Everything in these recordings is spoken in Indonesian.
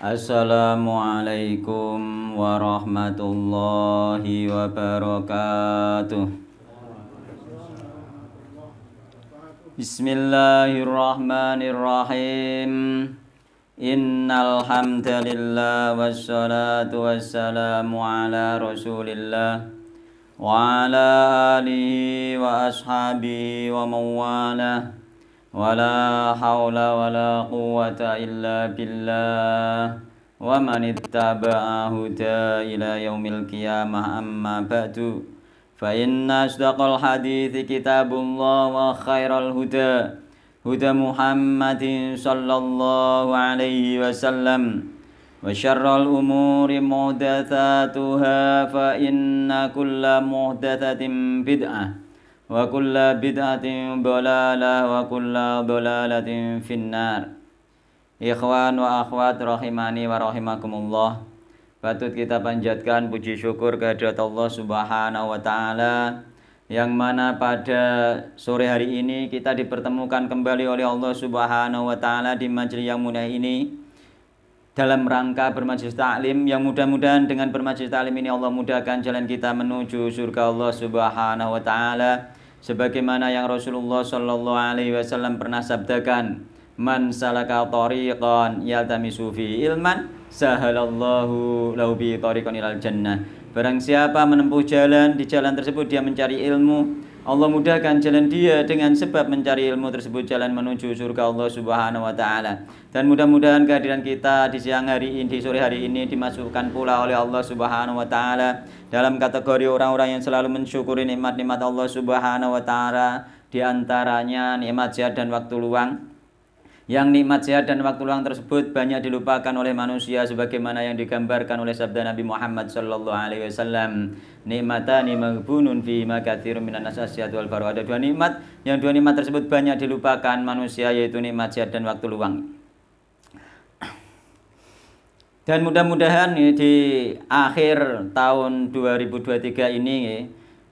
Assalamualaikum warahmatullahi wabarakatuh Bismillahirrahmanirrahim Innal hamdalillah wassalatu wassalamu ala Rasulillah wa ala alihi wa ashabihi wa mawalah ولا حول ولا قوة إلا بالله ومن اتبع هدى إلى يوم القيامة أما بعد فإن أصدق الحديث كتاب الله وخير الهدى هدى محمد صلى الله عليه وسلم وشر الأمور محدثاتها فإن كل محدثة بدعة وكل بدعة ضلالة وكل ضلالة في النار Ikhwan wa akhwat rahimani wa rahimakumullah Patut kita panjatkan puji syukur kehadirat Allah subhanahu wa ta'ala Yang mana pada sore hari ini kita dipertemukan kembali oleh Allah subhanahu wa ta'ala di majelis yang mulia ini dalam rangka bermajlis taklim yang mudah-mudahan dengan bermajlis taklim ini Allah mudahkan jalan kita menuju surga Allah Subhanahu wa taala sebagaimana yang Rasulullah Shallallahu alaihi wasallam pernah sabdakan man salaka tariqan yaltamisu fi ilman sahalallahu lahu bi tariqan ilal jannah barang siapa menempuh jalan di jalan tersebut dia mencari ilmu Allah mudahkan jalan dia dengan sebab mencari ilmu tersebut jalan menuju surga Allah Subhanahu wa taala. Dan mudah-mudahan kehadiran kita di siang hari ini, di sore hari ini dimasukkan pula oleh Allah Subhanahu wa taala dalam kategori orang-orang yang selalu mensyukuri nikmat-nikmat Allah Subhanahu wa taala, di antaranya nikmat sehat dan waktu luang yang nikmat sehat dan waktu luang tersebut banyak dilupakan oleh manusia sebagaimana yang digambarkan oleh sabda Nabi Muhammad sallallahu alaihi wasallam nikmatani maghbunun fi ma katsirun minan nas wal faru ada dua nikmat yang dua nikmat tersebut banyak dilupakan manusia yaitu nikmat sehat dan waktu luang dan mudah-mudahan ya, di akhir tahun 2023 ini ya,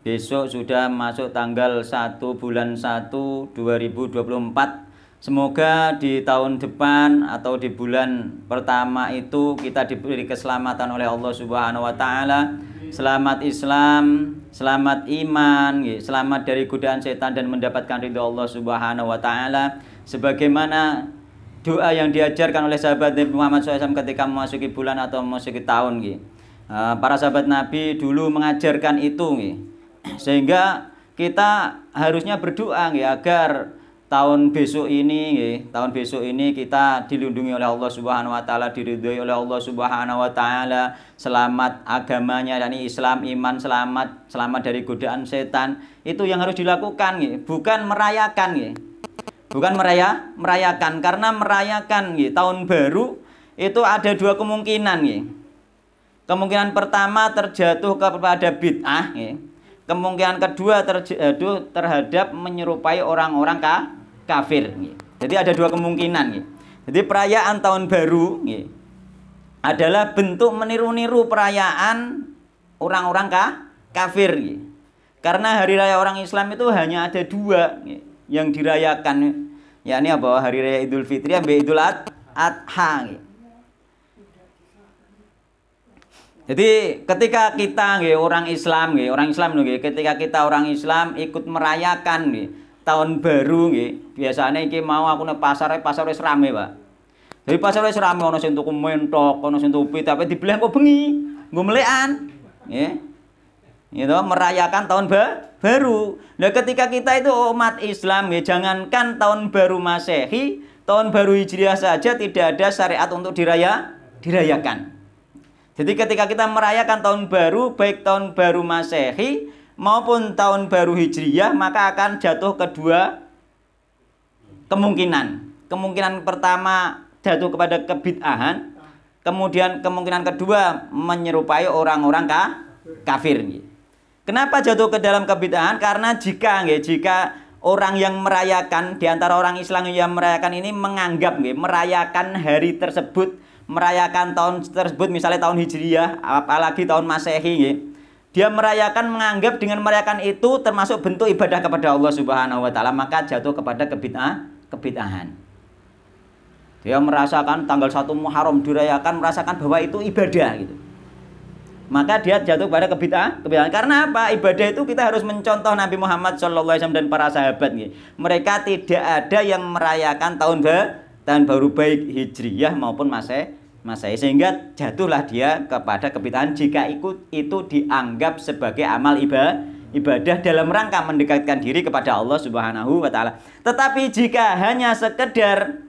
besok sudah masuk tanggal 1 bulan 1 2024 Semoga di tahun depan atau di bulan pertama itu kita diberi keselamatan oleh Allah Subhanahu wa taala. Selamat Islam, selamat iman, ya, selamat dari godaan setan dan mendapatkan ridho Allah Subhanahu wa taala sebagaimana doa yang diajarkan oleh sahabat Nabi Muhammad SAW ketika memasuki bulan atau memasuki tahun ya. e, Para sahabat Nabi dulu mengajarkan itu ya. Sehingga kita harusnya berdoa agar tahun besok ini ya, tahun besok ini kita dilindungi oleh Allah Subhanahu wa taala, diridhoi oleh Allah Subhanahu wa taala, selamat agamanya dan Islam, iman selamat, selamat dari godaan setan. Itu yang harus dilakukan ya, bukan merayakan ya. Bukan meraya, merayakan karena merayakan ya, tahun baru itu ada dua kemungkinan ya. Kemungkinan pertama terjatuh kepada bid'ah ya Kemungkinan kedua eh, terhadap menyerupai orang-orang ka kafir. Jadi ada dua kemungkinan. Jadi perayaan tahun baru adalah bentuk meniru-niru perayaan orang-orang ka kafir. Karena hari raya orang Islam itu hanya ada dua yang dirayakan, yakni apa? Hari raya Idul Fitri dan Idul Adha. Jadi ketika kita nggih orang Islam nggih, orang Islam nggih, ketika kita orang Islam ikut merayakan nggih tahun baru nggih, biasanya iki mau aku nang pasar pasar wis rame, Pak. Jadi pasar wis rame ono sing tuku mentok, ono sing tuku tapi dibeleh kok bengi, nggo melekan. Nggih. Gitu, merayakan tahun ba baru. Nah, ketika kita itu umat Islam ya, jangankan tahun baru Masehi, tahun baru Hijriah saja tidak ada syariat untuk diraya dirayakan. Jadi ketika kita merayakan tahun baru, baik tahun baru Masehi maupun tahun baru Hijriyah, maka akan jatuh kedua kemungkinan. Kemungkinan pertama jatuh kepada kebid'ahan, kemudian kemungkinan kedua menyerupai orang-orang kafir. Kenapa jatuh ke dalam kebid'ahan? Karena jika jika orang yang merayakan di antara orang Islam yang merayakan ini menganggap merayakan hari tersebut merayakan tahun tersebut misalnya tahun hijriyah apalagi tahun Masehi ya. Dia merayakan menganggap dengan merayakan itu termasuk bentuk ibadah kepada Allah Subhanahu wa taala, maka jatuh kepada kebid'ah, kebid'ahan. Dia merasakan tanggal satu Muharram dirayakan merasakan bahwa itu ibadah gitu. Maka dia jatuh kepada kebid'ah, kebid'ahan. Karena apa? Ibadah itu kita harus mencontoh Nabi Muhammad SAW dan para sahabat gitu. Mereka tidak ada yang merayakan tahun baru tahun baru baik Hijriyah maupun Masehi Masai sehingga jatuhlah dia kepada kebitaan jika ikut itu dianggap sebagai amal iba ibadah dalam rangka mendekatkan diri kepada Allah Subhanahu wa taala. Tetapi jika hanya sekedar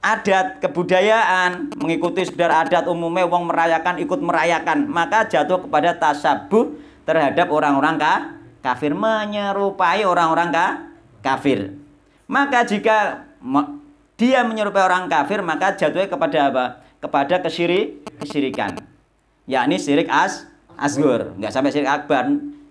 adat kebudayaan mengikuti sekedar adat umumnya wong merayakan ikut merayakan maka jatuh kepada tasabuh terhadap orang-orang kafir menyerupai orang-orang kafir. Maka jika dia menyerupai orang kafir maka jatuhnya kepada apa? kepada kesyiri, kesyirikan yakni syirik as asgur nggak sampai syirik akbar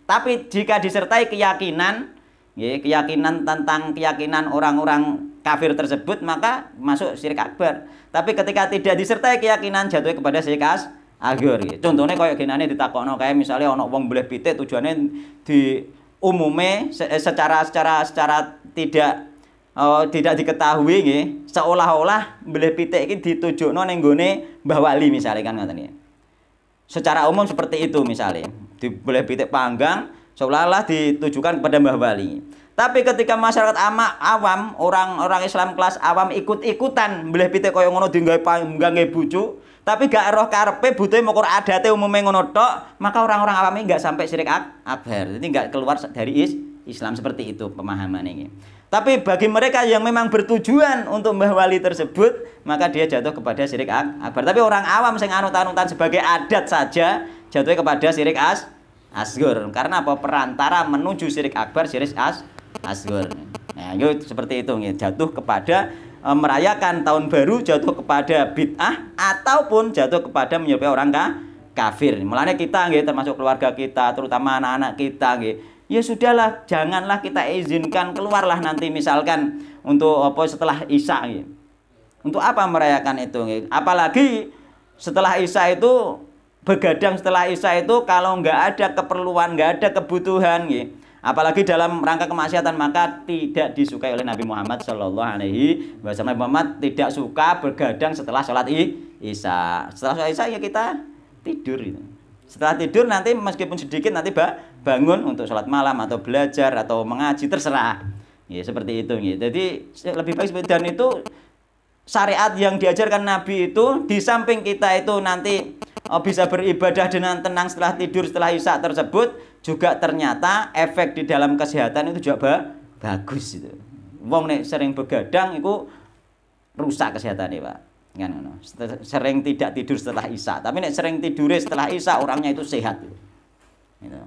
tapi jika disertai keyakinan ya, keyakinan tentang keyakinan orang-orang kafir tersebut maka masuk syirik akbar tapi ketika tidak disertai keyakinan jatuhnya kepada syirik as agur ya. contohnya kayak gini ditakokno kayak misalnya ono wong boleh pitik tujuannya di umume secara secara secara tidak uh, tidak diketahui nggih, seolah-olah belih pitik iki ditujukno ning gone Mbah Wali misalnya kan ngoten nggih. Secara umum seperti itu misalnya. Di belih pitik panggang seolah-olah ditujukan kepada Mbah bali Tapi ketika masyarakat ama, awam, orang-orang Islam kelas awam ikut-ikutan boleh pitik kaya ngono dienggawe panggang bucu, tapi gak roh karpe butuh mau adate umumnya ngono maka orang-orang awam ini gak sampai syirik akbar. Jadi gak keluar dari is Islam seperti itu pemahaman ini. Tapi bagi mereka yang memang bertujuan untuk Wali tersebut, maka dia jatuh kepada syirik akbar. Tapi orang awam yang anut-anutan sebagai adat saja jatuh kepada syirik as asgur. Karena apa? Perantara menuju syirik akbar, syirik as asgur. Nah, itu seperti itu jatuh kepada eh, merayakan tahun baru, jatuh kepada bid'ah ataupun jatuh kepada menyerupai orang kafir. Mulanya kita nggih termasuk keluarga kita, terutama anak-anak kita nggih ya sudahlah janganlah kita izinkan keluarlah nanti misalkan untuk apa setelah Isya gitu. Untuk apa merayakan itu? Gitu. Apalagi setelah Isya itu begadang setelah Isya itu kalau nggak ada keperluan, nggak ada kebutuhan gitu. Apalagi dalam rangka kemaksiatan maka tidak disukai oleh Nabi Muhammad Shallallahu Alaihi Wasallam. Nabi Muhammad tidak suka begadang setelah sholat isya. Setelah sholat isya ya kita tidur. Gitu. Setelah tidur nanti meskipun sedikit nanti bangun untuk sholat malam atau belajar atau mengaji terserah. Ya seperti itu. Ya. Jadi lebih baik seperti dan itu syariat yang diajarkan Nabi itu di samping kita itu nanti oh, bisa beribadah dengan tenang setelah tidur setelah isak tersebut juga ternyata efek di dalam kesehatan itu juga bagus itu. Wong nek sering begadang itu rusak kesehatannya, Pak kan no. sering tidak tidur setelah isya tapi nek sering tidur setelah isya orangnya itu sehat gitu.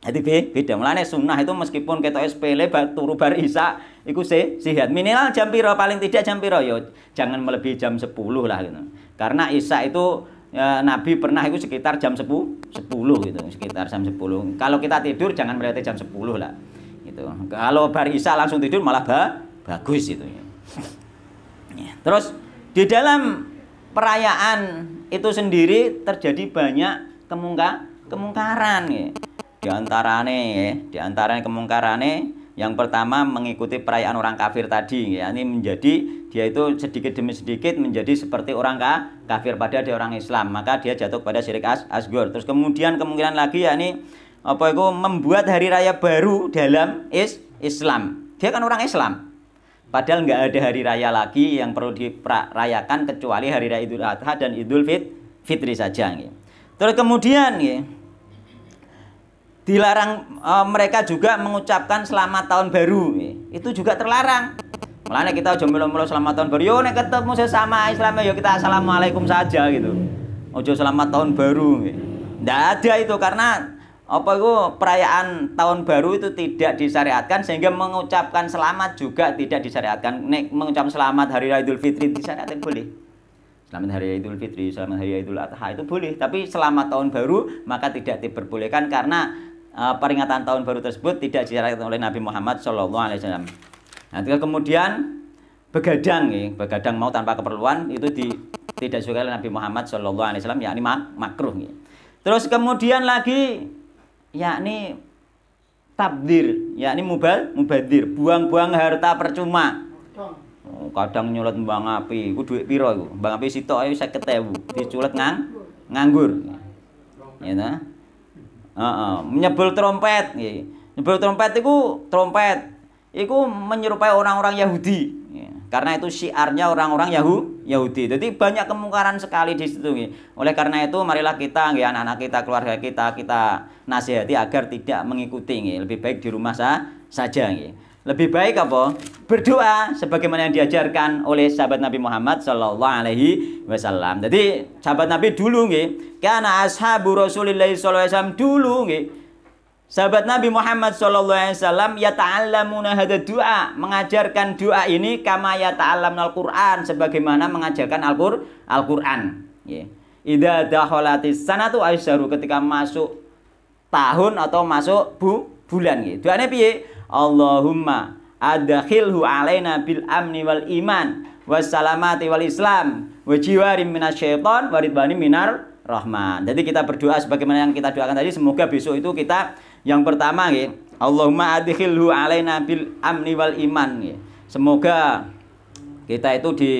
Jadi beda. Mulane sunnah itu meskipun kita sepele turu bar isya iku se sehat. Minimal jam piro paling tidak jam piro ya jangan melebihi jam 10 lah gitu. Karena isya itu ya, Nabi pernah itu sekitar jam 10 10 gitu, sekitar jam 10. Kalau kita tidur jangan melewati jam 10 lah. Gitu. Kalau bar isya langsung tidur malah ba bagus itu ya. Terus di dalam perayaan itu sendiri terjadi banyak kemungka kemungkaran ya. Di nih ya, di kemungkaran nih yang pertama mengikuti perayaan orang kafir tadi ya ini menjadi dia itu sedikit demi sedikit menjadi seperti orang kafir pada dia orang Islam maka dia jatuh pada syirik as asgur terus kemudian kemungkinan lagi ya ini apa itu membuat hari raya baru dalam is Islam dia kan orang Islam Padahal nggak ada hari raya lagi yang perlu dirayakan kecuali hari raya Idul Adha dan Idul Fit, Fitri saja. Gitu. Terus kemudian dilarang e, mereka juga mengucapkan selamat tahun baru. Itu juga terlarang. Malah kita jomblo mulu selamat tahun baru. Yo nek ketemu sesama Islam yo kita assalamualaikum saja gitu. Ojo selamat tahun baru. Nggak ada itu karena apa itu perayaan tahun baru itu tidak disyariatkan sehingga mengucapkan selamat juga tidak disyariatkan nek mengucap selamat hari Raya Idul Fitri disyariatkan boleh selamat hari Raya Idul Fitri selamat hari Raya Idul Adha itu boleh tapi selamat tahun baru maka tidak diperbolehkan karena uh, peringatan tahun baru tersebut tidak disyariatkan oleh Nabi Muhammad saw. Alaihi Wasallam nah kemudian begadang nih, begadang mau tanpa keperluan itu di, tidak suka oleh Nabi Muhammad saw. Ya Wasallam yakni mak makruh nih. terus kemudian lagi yakni tabdir, yakni mubal mubadir, buang-buang harta percuma. Oh, kadang nyulat mbang api, ku duit piro iku? Mbang api sitok ayo 50.000, diculet ngang nganggur. Ya ta? Heeh, menyebul trompet nggih. Nyebul trompet iku trompet iku menyerupai orang-orang Yahudi. Ya. Karena itu syiarnya orang-orang Yahu, Yahudi. Jadi banyak kemungkaran sekali di situ. Oleh karena itu marilah kita ya anak-anak kita, keluarga kita kita nasihati agar tidak mengikuti ya. Lebih baik di rumah sah saja ya. Lebih baik apa? Berdoa sebagaimana yang diajarkan oleh sahabat Nabi Muhammad sallallahu alaihi wasallam. Jadi sahabat Nabi dulu nggih, karena ashabu Rasulullah sallallahu alaihi wasallam dulu nggih Sahabat Nabi Muhammad SAW ya Taala munahada doa mengajarkan doa ini kama ya ta'allamna al-Qur'an sebagaimana mengajarkan Al-Qur'an. Ya. Idza dakhalatis sanatu aisyaru ketika masuk tahun atau masuk bu, bulan gitu. Ya. Doane piye? Allahumma adkhilhu alaina bil amni wal iman wassalamati wal islam wa jiwarin minasyaiton waridwani minar Rahman. Jadi kita berdoa sebagaimana yang kita doakan tadi semoga besok itu kita yang pertama nggih, Allahumma adkhilhu alaina bil amni wal iman nggih. Semoga kita itu di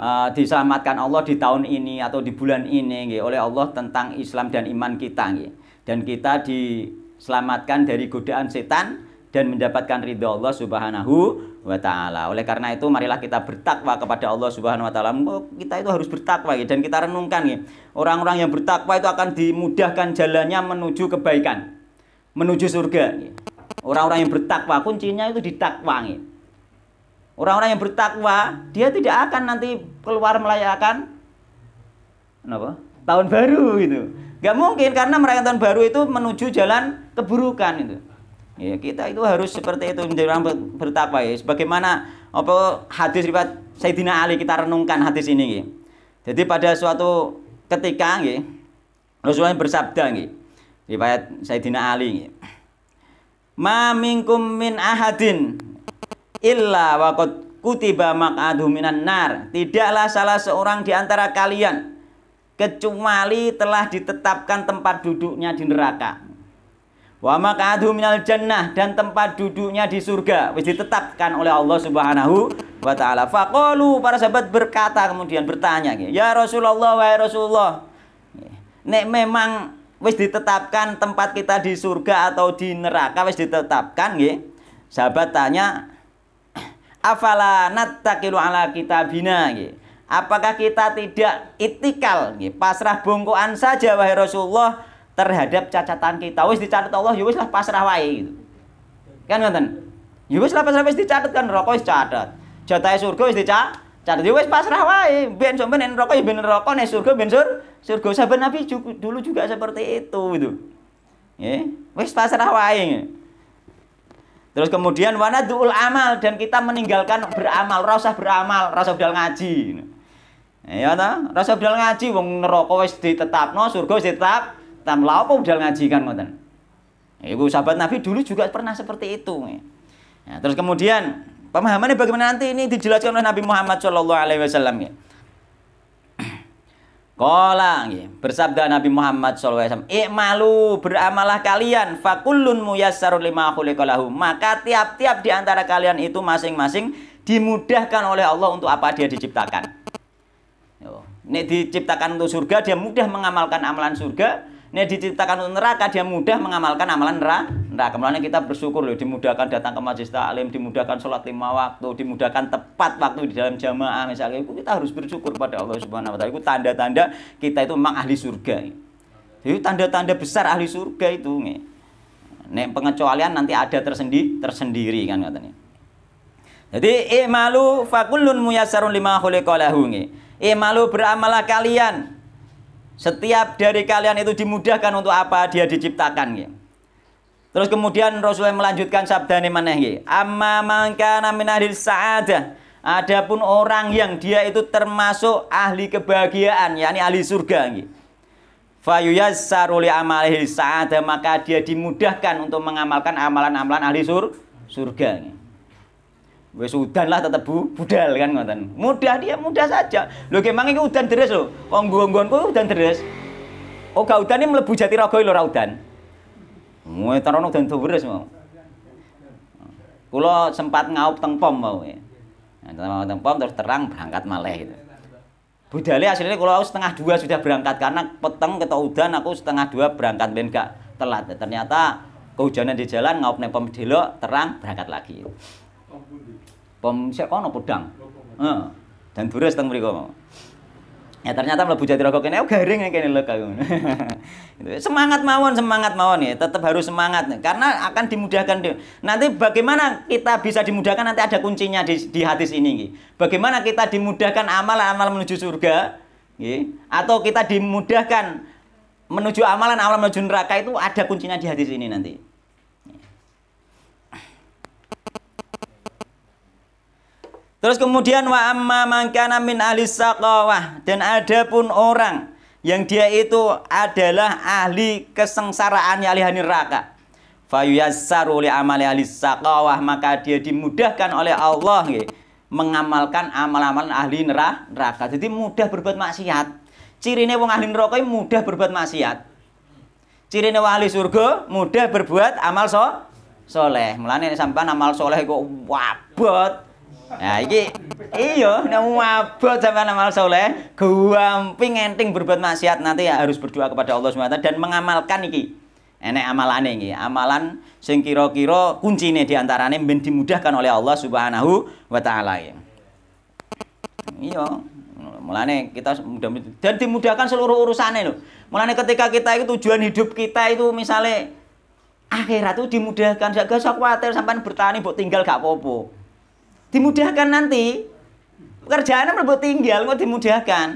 uh, diselamatkan Allah di tahun ini atau di bulan ini nggih oleh Allah tentang Islam dan iman kita nggih. Dan kita diselamatkan dari godaan setan dan mendapatkan ridho Allah Subhanahu wa taala. Oleh karena itu marilah kita bertakwa kepada Allah Subhanahu wa taala. Kita itu harus bertakwa ya dan kita renungkan ya. Orang-orang yang bertakwa itu akan dimudahkan jalannya menuju kebaikan, menuju surga. Ya. Orang-orang yang bertakwa kuncinya itu takwa ya. Orang-orang yang bertakwa dia tidak akan nanti keluar melayakan kenapa? Tahun baru itu. Gak mungkin karena merayakan tahun baru itu menuju jalan keburukan itu. Ya, kita itu harus seperti itu menjadi orang bertapa ya. Sebagaimana apa hadis riwayat Sayyidina Ali kita renungkan hadis ini ya. Jadi pada suatu ketika ya, Rasulullah bersabda ya. Riwayat Sayyidina Ali ya. Ma minkum min ahadin illa waqad kutiba maq'adu minan nar. Tidaklah salah seorang di antara kalian kecuali telah ditetapkan tempat duduknya di neraka. Wa maq'aduhu minal jannah dan tempat duduknya di surga wis ditetapkan oleh Allah Subhanahu wa taala. Faqalu para sahabat berkata kemudian bertanya, gitu, "Ya Rasulullah, wahai Rasulullah, nek memang wis ditetapkan tempat kita di surga atau di neraka wis ditetapkan nggih." Sahabat tanya, "Afala nattaqilu ala kitabina?" nggih. Apakah kita tidak itikal nggih, pasrah bongkoan saja wahai Rasulullah terhadap cacatan kita. Wis dicatat Allah, ya wis lah pasrah wae gitu. Kan ngoten? Ya wis lah pasrah wis dicatat kan rokok wis catat. jatah surga wis dicatat. Catat ya wis pasrah wae. Ben sampean nek rokok ya ben rokok, nek surga ben sur. Surga saben Nabi juga, dulu juga seperti itu gitu. Ya, wis pasrah wae. Terus kemudian wana duul amal dan kita meninggalkan beramal, rasa beramal, rasa budal ngaji. Ya ta, rasa ngaji wong neraka wis ditetapno, surga wis ditetap, Tam Lah apa udah ngaji kan ngoten. Ibu sahabat Nabi dulu juga pernah seperti itu. Ya. ya, terus kemudian pemahamannya bagaimana nanti ini dijelaskan oleh Nabi Muhammad Shallallahu Alaihi Wasallam ya. Kola ya. bersabda Nabi Muhammad SAW, malu beramalah kalian, fakulun muyasarul lima khuliqalahu. Maka tiap-tiap di antara kalian itu masing-masing dimudahkan oleh Allah untuk apa dia diciptakan. Ini diciptakan untuk surga, dia mudah mengamalkan amalan surga ini diciptakan untuk neraka dia mudah mengamalkan amalan neraka Nah kemudian kita bersyukur loh dimudahkan datang ke majelis taklim dimudahkan sholat lima waktu dimudahkan tepat waktu di dalam jamaah misalnya itu kita harus bersyukur pada Allah Subhanahu Wa Taala itu tanda-tanda kita itu memang ahli surga itu tanda-tanda besar ahli surga itu nih Nek pengecualian nanti ada tersendiri tersendiri kan katanya. Jadi imalu fakulun muyasarun lima khuliqalahu Imalu beramalah kalian setiap dari kalian itu dimudahkan untuk apa dia diciptakan ya. Terus kemudian Rasulullah melanjutkan ini mana ya. Amma man min ahli sa'adah. Adapun orang yang dia itu termasuk ahli kebahagiaan, yakni ahli surga ya. Fayuyassaru li amalihi sa'adah, maka dia dimudahkan untuk mengamalkan amalan-amalan ahli sur surga ya wes udan lah tetep bu, budal kan ngoten. Mudah dia mudah saja. Lho kemang iki udan deres lho. Kok nggon-nggonku udan deres. Oh gak iki mlebu raga lho ora udan. Muwe ya, tarono udan deres mau. Kula sempat ngaup teng pom mau. Ya. Nah, teng pom terus terang berangkat malah gitu. Budale hasilnya kalau aku setengah dua sudah berangkat karena peteng ketok udan aku setengah dua berangkat ben gak telat. Ternyata kehujanan di jalan ngaup pom delok terang berangkat lagi. Oh, Kom siapa kono pedang. Heeh. Dan deres teng mereka. Ya ternyata mlebu Jatirogo kene garing kene lega aku. semangat mawon, semangat mawon ya, tetap harus semangat karena akan dimudahkan. Nanti bagaimana kita bisa dimudahkan nanti ada kuncinya di, di hadis ini. Bagaimana kita dimudahkan amalan-amalan menuju surga, atau kita dimudahkan menuju amalan amalan menuju neraka itu ada kuncinya di hadis ini nanti. Terus kemudian wa amma mangkana min ahli saqawah dan pun orang yang dia itu adalah ahli kesengsaraan ahli neraka. Fayuyassaru li amali ahli saqawah maka dia dimudahkan oleh Allah nggih mengamalkan amal-amalan ahli neraka. Jadi mudah berbuat maksiat. Cirine wong ahli neraka mudah berbuat maksiat. Cirine wong ahli surga mudah berbuat amal so soleh. Mulane sampean amal soleh kok wabot Nah, iki iya apa mabot sampean amal soleh, guamping enting berbuat maksiat nanti ya harus berdoa kepada Allah SWT dan mengamalkan iki. Enek amalan ini amalan sing kira-kira kuncine diantarane ben dimudahkan oleh Allah Subhanahu wa taala. iyo mulane kita mudah dan dimudahkan seluruh urusannya loh. Mulane ketika kita itu tujuan hidup kita itu misalnya akhirat itu dimudahkan, gak usah khawatir sampai bertani buat tinggal gak popo dimudahkan nanti pekerjaannya mlebu tinggal kok dimudahkan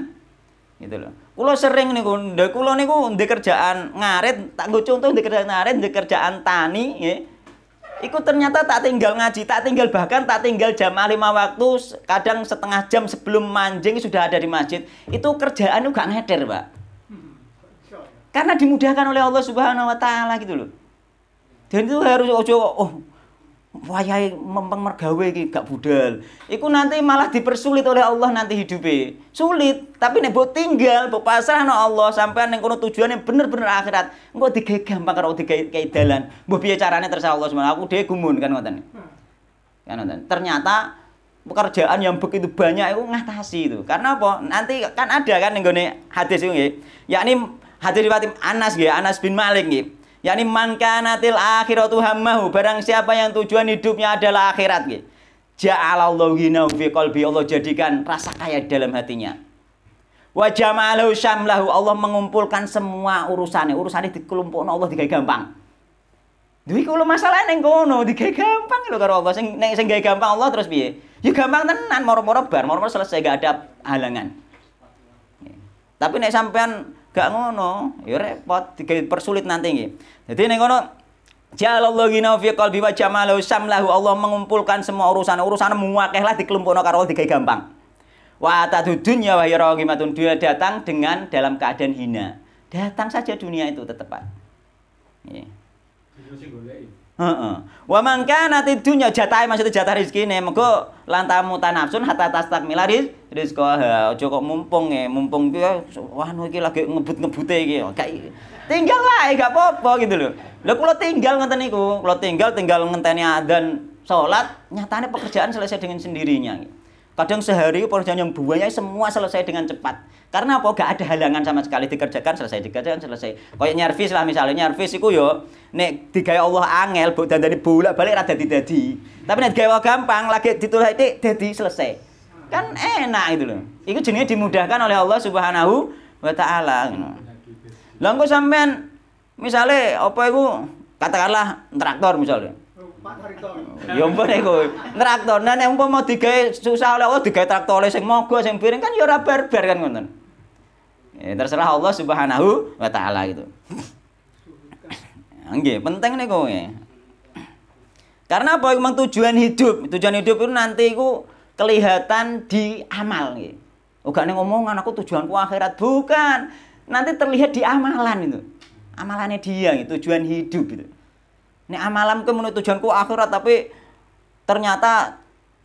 gitu loh Kulo sering niku, ndek kulo niku ndek kerjaan ngaret tak gue contoh ndek kerjaan ngaret kerjaan tani ya. Iku ternyata tak tinggal ngaji, tak tinggal bahkan tak tinggal jam lima waktu, kadang setengah jam sebelum manjing sudah ada di masjid. Itu kerjaan gak ngeder, Pak. Karena dimudahkan oleh Allah Subhanahu wa taala gitu loh. Dan itu harus ojo oh wayai mempeng mergawe iki gak budal. Iku nanti malah dipersulit oleh Allah nanti hidupi. Sulit, tapi nek mbok tinggal, mbok pasrahno Allah sampean ning kono tujuane bener-bener akhirat. Engko digawe gampang karo digawe dalan. Mbok piye carane terserah Allah Subhanahu Aku dhewe gumun kan ngoten. Hmm. Kan ngoten. Ternyata pekerjaan yang begitu banyak itu ngatasi itu. Karena apa? Nanti kan ada kan yang hadis itu ya Yakni hadis riwayat Anas nggih, Anas bin Malik gitu yakni mankanatil akhiratu hammahu barang siapa yang tujuan hidupnya adalah akhirat gitu. Ja'alallahu ghinahu fi qalbi Allah jadikan rasa kaya dalam hatinya. Wa jama'alahu syamlahu Allah mengumpulkan semua urusannya, urusannya dikelompokno Allah digawe gampang. Duwe kula masalah ning kono digawe gampang lho karo Allah sing nek sing gampang Allah terus piye? Ya gampang tenan moro-moro bar, moro-moro selesai gak ada halangan. Tapi nek sampean gak ngono ya repot persulit nanti ini. jadi ning ngono Jalallahu gina fi qalbi wa jamalahu samlahu Allah mengumpulkan semua urusan urusan muakeh lah dikelompokno karo digawe gampang. Wa atadu dunya wa hiya raghimatun datang dengan dalam keadaan hina. Datang saja dunia itu tetepan. Nggih. Yeah. Wa man kanatid dunya jatah maksudnya jatah rezekine. Mengko lan tamu tanafsun hatta tastakmila rizqaha. Aja kok mumpung nih, e, mumpung iki ya, wah iki lagi ngebut-ngebute iki. Gak ya, tinggal lah, e, gak apa-apa gitu lho. Lo kula tinggal ngeten niku. Kula tinggal tinggal ngenteni adzan salat, nyatane pekerjaan selesai dengan sendirinya. Gitu. Kadang sehari pekerjaan yang buahnya semua selesai dengan cepat. Karena apa? Gak ada halangan sama sekali dikerjakan selesai dikerjakan selesai. Kayak nyervis lah misalnya nyervis itu yo nek digawe Allah angel buk dan dari bolak balik rada dadi. Tapi nek digawe gampang lagi ditulis itu dadi selesai. Kan enak gitu loh. Itu jenenge dimudahkan oleh Allah Subhanahu wa taala ngono. Lah sampean misalnya, apa itu katakanlah traktor misalnya Ya ampun iku. Traktor nek nah, mau digawe susah oleh oh digawe traktore sing mogo sing piring kan ya ora barbar kan ngoten. Ya, terserah Allah Subhanahu wa taala gitu. Nggih, penting niku nggih. Karena apa? Memang tujuan hidup. Tujuan hidup itu nanti gue kelihatan di amal nggih. Uga oh, ning omongan aku tujuanku akhirat bukan. Nanti terlihat di amalan itu. Amalannya dia gitu, tujuan hidup gitu. Ini amalan ke menurut tujuanku akhirat tapi ternyata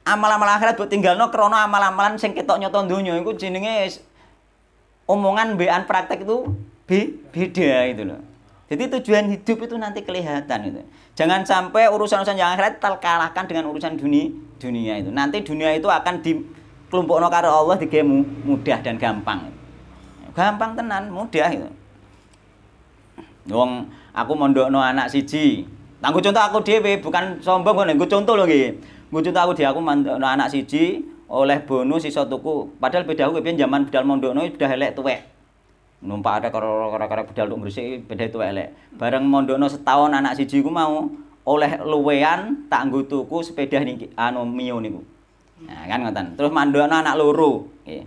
amalan amal akhirat buat no krono amal-amalan sing ketok nyoto dunia itu jenenge omongan bean praktek itu beda itu loh. Jadi tujuan hidup itu nanti kelihatan itu. Jangan sampai urusan-urusan yang akhirat terkalahkan dengan urusan dunia dunia itu. Nanti dunia itu akan di kelompok no Allah digemu mudah dan gampang. Gampang tenan, mudah itu. Wong aku mondokno anak siji, Nah, gue contoh aku dhewe, bukan sombong kok gue contoh loh, nggih. Gue contoh aku dhewe aku anak siji oleh bonus iso tuku. Padahal beda aku pian zaman bedal mondokno beda elek tuwek. Numpak ada karo-karo bedal untuk ngresiki beda tuwek elek. Bareng mondokno setahun anak siji ku mau oleh luwean tak nggo tuku sepeda nih anu Mio nih Nah, kan ngoten. Terus mondokno anak luru. nggih.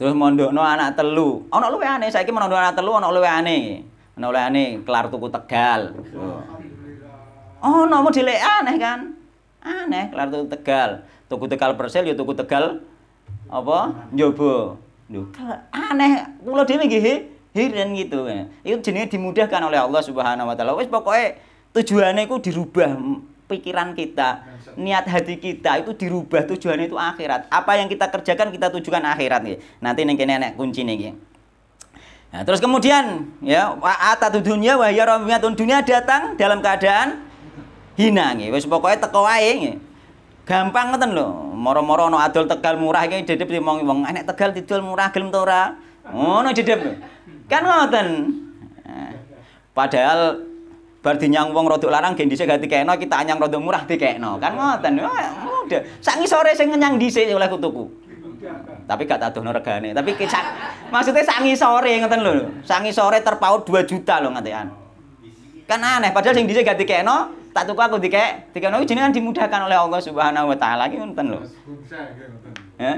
Terus mondokno anak telu. luwean nih. aneh kira mondokno anak telu nak luwean aneh. Nolak ini kelar tuku Tegal. Oh, oh nomor modele aneh kan? Aneh kelar tuku Tegal. Tuku Tegal Persel ya tuku Tegal apa? Jabo. Lho, aneh dia dhewe he, hiran gitu. Itu jenis dimudahkan oleh Allah Subhanahu wa taala. Wes pokoknya tujuannya itu dirubah pikiran kita, niat hati kita itu dirubah tujuannya itu akhirat. Apa yang kita kerjakan kita tujukan akhirat nih. Nanti nih kene kunci nih. Nah, terus kemudian ya atatu dunia wa ya dunia datang dalam keadaan hina nggih. Wis pokoke teko wae nggih. Gampang ngoten lho. Moro-moro ana adol Tegal murah iki dedep limong wong enek Tegal didol murah gelem to ora? Ngono dedep Kan ngoten. Padahal bar dinyang wong rodok larang gen dhisik gak kena kita anyang rodok murah dikekno. Kan ngoten. oh Sak ngisore sing ngenyang dhisik oleh kutuku tapi gak tak dono regane. Tapi kecak maksudnya sangi sore ngeten lho. Sangi sore terpaut 2 juta lho ngatean. Kan aneh padahal sing dhisik gak dikekno, tak tuku aku dikek, dikekno iki jenengan dimudahkan oleh Allah Subhanahu wa taala iki ngoten lho. Ya?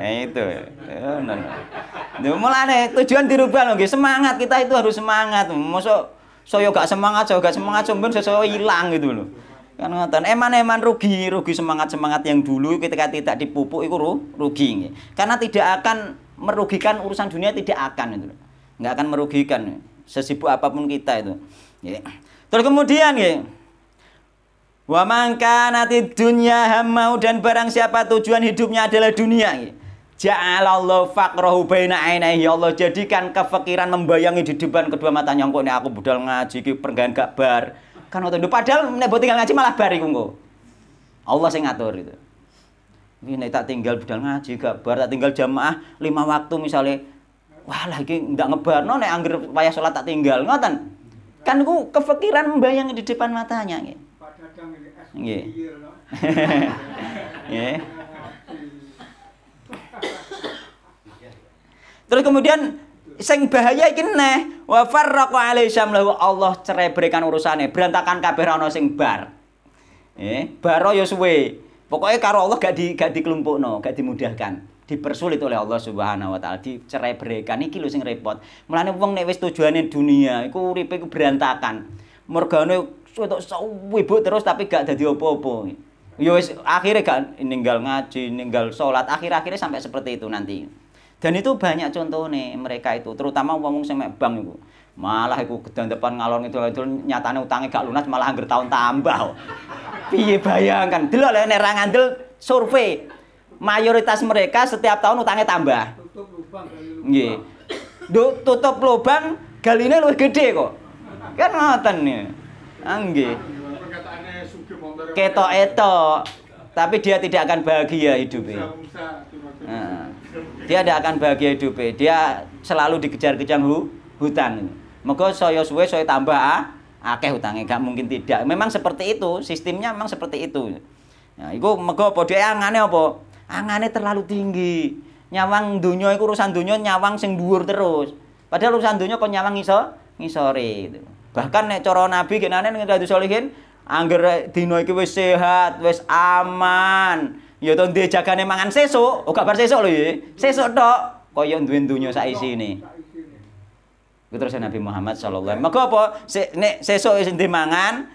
Eh, itu. Ya, mulane tujuan dirubah lho nggih. Semangat kita itu harus semangat. Mosok saya gak semangat, saya gak semangat, sombong saya hilang gitu loh kan ngoten eman-eman rugi rugi semangat-semangat yang dulu ketika tidak dipupuk itu rugi ini. karena tidak akan merugikan urusan dunia tidak akan itu nggak akan merugikan sesibuk apapun kita itu terus kemudian ya wa mangka nanti dunia hamau dan barang siapa tujuan hidupnya adalah dunia ya. Ja'alallahu faqrahu baina Allah jadikan kefakiran membayangi di depan kedua matanya kok ini aku budal ngaji ki perenggan gak bar kan waktu itu padahal nih tinggal ngaji malah bari tunggu Allah sing ngatur itu ini tak tinggal budal ngaji gak bar tak tinggal jamaah lima waktu misalnya wah lagi ngebar ngebarno nih angger payah sholat tak tinggal ngotan kan ku kefikiran membayang di depan matanya gitu Terus kemudian sing bahaya iki neh wa farraqa alaihi syamlahu Allah cerebrekan urusane berantakan kabeh ana sing bar eh baro ya suwe pokoknya karo Allah gak di gak dikelompokno gak dimudahkan dipersulit oleh Allah Subhanahu wa taala dicerebrekan iki lho sing repot mulane wong nek wis tujuane dunia iku uripe iku berantakan mergane wetok wibu terus tapi gak jadi opo opo ya wis akhire gak ninggal ngaji ninggal salat akhir akhirnya sampai seperti itu nanti dan itu banyak contoh nih mereka itu, terutama uang sama bank itu. Malah aku ke depan ngalor itu itu nyatanya utangnya gak lunas malah anggur tahun tambah. Piye bayangkan, dulu lah nerang andel survei mayoritas mereka setiap tahun utangnya tambah. Tutup lubang. tutup lubang galinya lebih gede kok. Kan ngoten nih, Keto Keto eto, tapi dia tidak akan bahagia hidupnya. Nah. Dia tidak akan bahagia hidupnya. Dia selalu dikejar-kejar hu, hutang. Moga saya suwe saya tambah ah, akeh hutangnya gak mungkin tidak. Memang seperti itu, sistemnya memang seperti itu. Nah, iku mega apa dhek angane apa? Angane terlalu tinggi. Nyawang dunia iku urusan dunia nyawang sing dhuwur terus. Padahal urusan dunia kok nyawang iso ngisore itu. Bahkan nek cara nabi genane nek dadi salihin angger dina iki wis sehat, wis aman, ya to duwe jagane mangan sesuk, oh kabar sesuk lho ya. Sesuk tok kaya duwe dunya sak isine. Iku terus Nabi Muhammad sallallahu alaihi wasallam. Mega apa se, nek sesuk wis duwe mangan,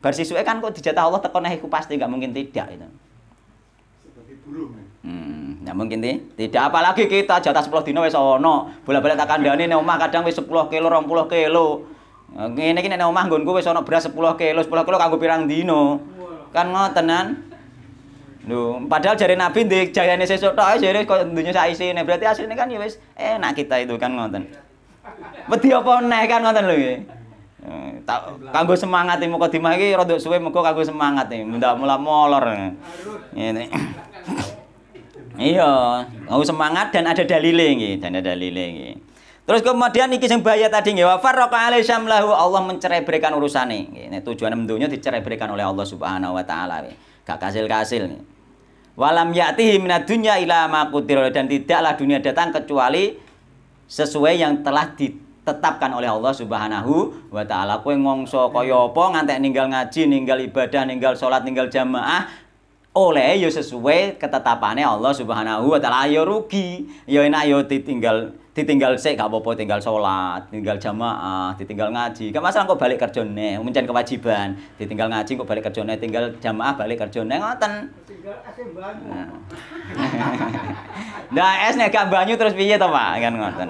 bar sesuke kan kok dijatah Allah tekan iku pasti nggak mungkin tidak itu. Seperti burung. Ya? Hmm, mungkin nih. Tidak apalagi kita jatah sepuluh dino wes ono. Bola-balik takkan dani nih omah kadang wes sepuluh kilo, puluh kilo. Gini-gini nih omah nggonku wes ono beras sepuluh kilo, sepuluh kilo kanggo pirang dino. Kan ngotenan. Lho, padahal jari Nabi ndek jayane sesuk tok eh, jare kok sak isine. Nah, berarti asline kan ya wis enak kita itu kan ngoten. Wedi apa neh kan ngoten lho ya. eh, tak kanggo semangat iki dimah iki rodok suwe mengko kanggo semangat iki. muda mula molor. Ngene. Iya, kanggo semangat dan ada dalile iki, dan ada dalile iki. Terus kemudian iki sing bahaya tadi nggih wa farraqa alaihi lahu Allah mencerai urusan urusane. Ini tujuan mendunya dicerai oleh Allah Subhanahu wa taala. Gak kasil-kasil. nih Walam ya'tihi minad dunya ila ma dan tidaklah dunia datang kecuali sesuai yang telah ditetapkan oleh Allah Subhanahu wa taala. Kowe ngongso kaya apa ngantek ninggal ngaji, ninggal ibadah, ninggal salat, ninggal jamaah oleh yo ya sesuai ketetapannya Allah Subhanahu wa taala. Ya rugi, yo enak yo ya ditinggal ditinggal sih gak apa-apa tinggal sholat, tinggal jamaah, ditinggal ngaji. Gak masalah kok balik kerjone, Mencari kewajiban. Ditinggal ngaji kok balik kerjone, tinggal jamaah balik kerjone ngoten. Nah, es gak banyu terus piye toh Pak? Kan ngoten.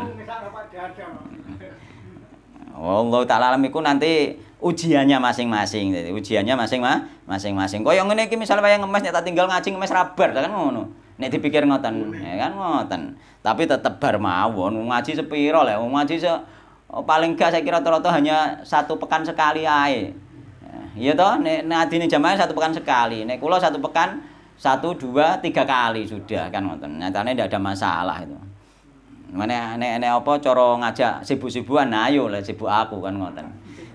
Allah taala alam nanti ujiannya masing-masing. ujiannya masing-masing. Masing-masing. Kok yang ini, misalnya yang ngemes tak tinggal ngaji ngemes rabar, kan ngono. Nek dipikir ngoten, ya kan ngoten. Tapi tetep bar mawon ngaji sepiro lek ngaji se oh, paling gak saya kira toto hanya satu pekan sekali ae. Iya toh nek nek adine jamaah satu pekan sekali. Nek kula satu pekan satu dua tiga kali sudah kan ngoten. Nyatane tidak ada masalah itu. Mana nek nek apa cara ngajak sibuk-sibukan nah ayo lah sibuk aku kan ngoten.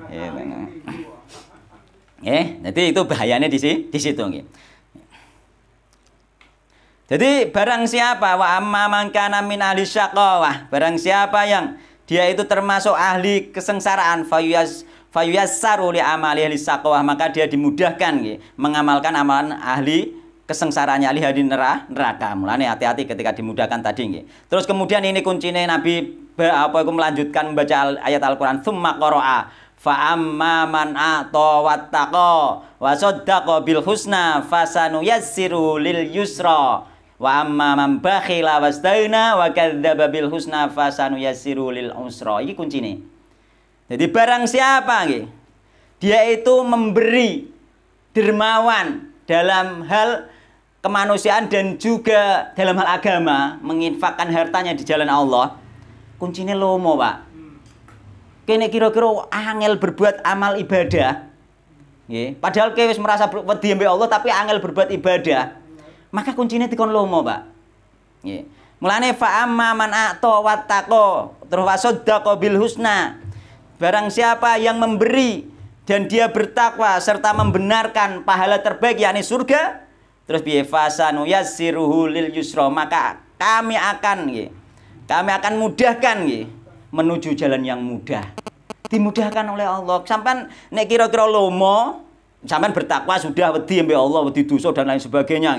Iya. Eh, jadi itu bahayanya di, si di situ Gitu. Jadi barang siapa wa amma man kana min ahli syaqawah, barang siapa yang dia itu termasuk ahli kesengsaraan fayas fayassaru li amali ahli syaqawah, maka dia dimudahkan gitu, mengamalkan amalan ahli kesengsaraannya ahli hadi neraka. Mulane hati-hati ketika dimudahkan tadi gitu. Terus kemudian ini kuncinya Nabi apa aku melanjutkan membaca ayat Al-Qur'an tsumma qara'a fa amma man ato wattaqa wa bil husna fasanu yassiru lil yusra Wa amma man bakhila wastaina wa kadzdzaba bil husna fasanuyassiru lil usra. Iki kuncine. Jadi barang siapa nggih dia itu memberi dermawan dalam hal kemanusiaan dan juga dalam hal agama menginfakkan hartanya di jalan Allah kuncinya lomo pak kene kira-kira angel berbuat amal ibadah Nggih. Padahal kewis wis merasa wedi Allah tapi angel berbuat ibadah. Maka kuncinya tikon lomo, Pak. Mulane fa amma man ato wattaqo terus wasaddaqa bil husna. Barang siapa yang memberi dan dia bertakwa serta membenarkan pahala terbaik yakni surga, terus bi fasanu yassiruhu lil yusra, maka kami akan Kami akan mudahkan menuju jalan yang mudah. Dimudahkan oleh Allah. Sampai nek kira-kira lomo, sampai bertakwa sudah wedi mbek Allah wedi dosa dan lain sebagainya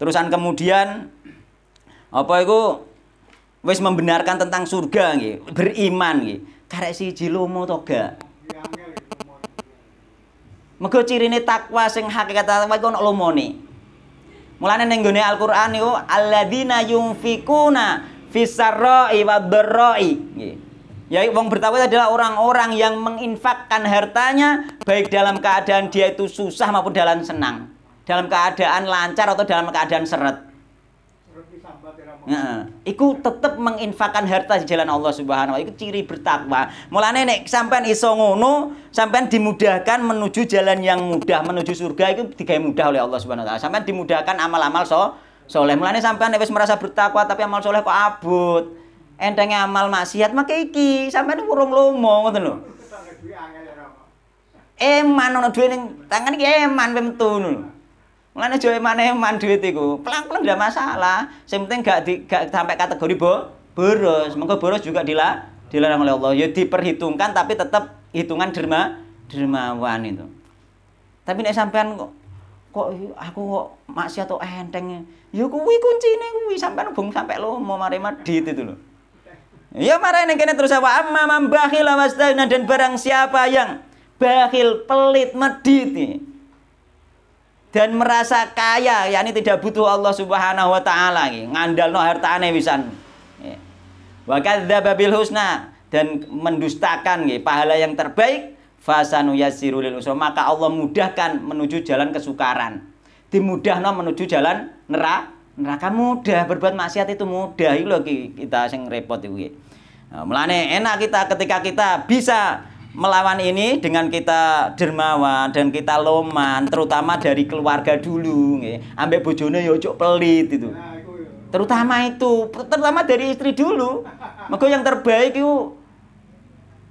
Terusan kemudian apa itu wis membenarkan tentang surga nggih, beriman nggih. Karek siji lomo to gak? ciri cirine takwa sing hakikat takwa iku ana lomone. Mulane ning gone Al-Qur'an niku alladzina yunfikuna fisarra'i wadarra'i nggih. Ya wong bertakwa adalah orang-orang yang menginfakkan hartanya baik dalam keadaan dia itu susah maupun dalam senang dalam keadaan lancar atau dalam keadaan seret Nah, iku tetap menginfakkan harta di jalan Allah Subhanahu wa Iku ciri bertakwa. Mulane nek sampean iso ngono, sampean dimudahkan menuju jalan yang mudah, menuju surga itu digawe mudah oleh Allah Subhanahu wa taala. Sampean dimudahkan amal-amal so soleh. Mulane sampean wis merasa bertakwa tapi amal soleh kok abut. Entengnya amal maksiat maka iki sampean urung lomo ngoten lho. Eman ono duwe ning tangan iki eman pemtu ngono. Mulane jowe maneh man duit iku. Pelang-pelang ndak masalah. Sing penting gak di, gak sampai kategori bo, boros. Mengko boros juga dila, dilarang oleh Allah. Ya diperhitungkan tapi tetap hitungan derma dermawan itu. Tapi nek sampean kok kok aku kok maksiat atau enteng ya kuwi kuncine kuwi sampean bung sampai lo mau mari madit itu loh. Ya marah ini kene terus apa? Amma mambakhil dan barang siapa yang bakhil pelit medit nih dan merasa kaya yakni tidak butuh Allah Subhanahu wa taala ngandalno hartane aneh ya. wa kadzdzaba bil husna dan mendustakan ya, pahala yang terbaik fasanu yassirul usra maka Allah mudahkan menuju jalan kesukaran dimudahno menuju jalan neraka neraka mudah berbuat maksiat itu mudah itu lagi kita sing repot itu nah, mulane enak kita ketika kita bisa melawan ini dengan kita dermawan dan kita loman terutama dari keluarga dulu nggih ambek bojone yo ya pelit itu nah, ya. terutama itu terutama dari istri dulu maka yang terbaik itu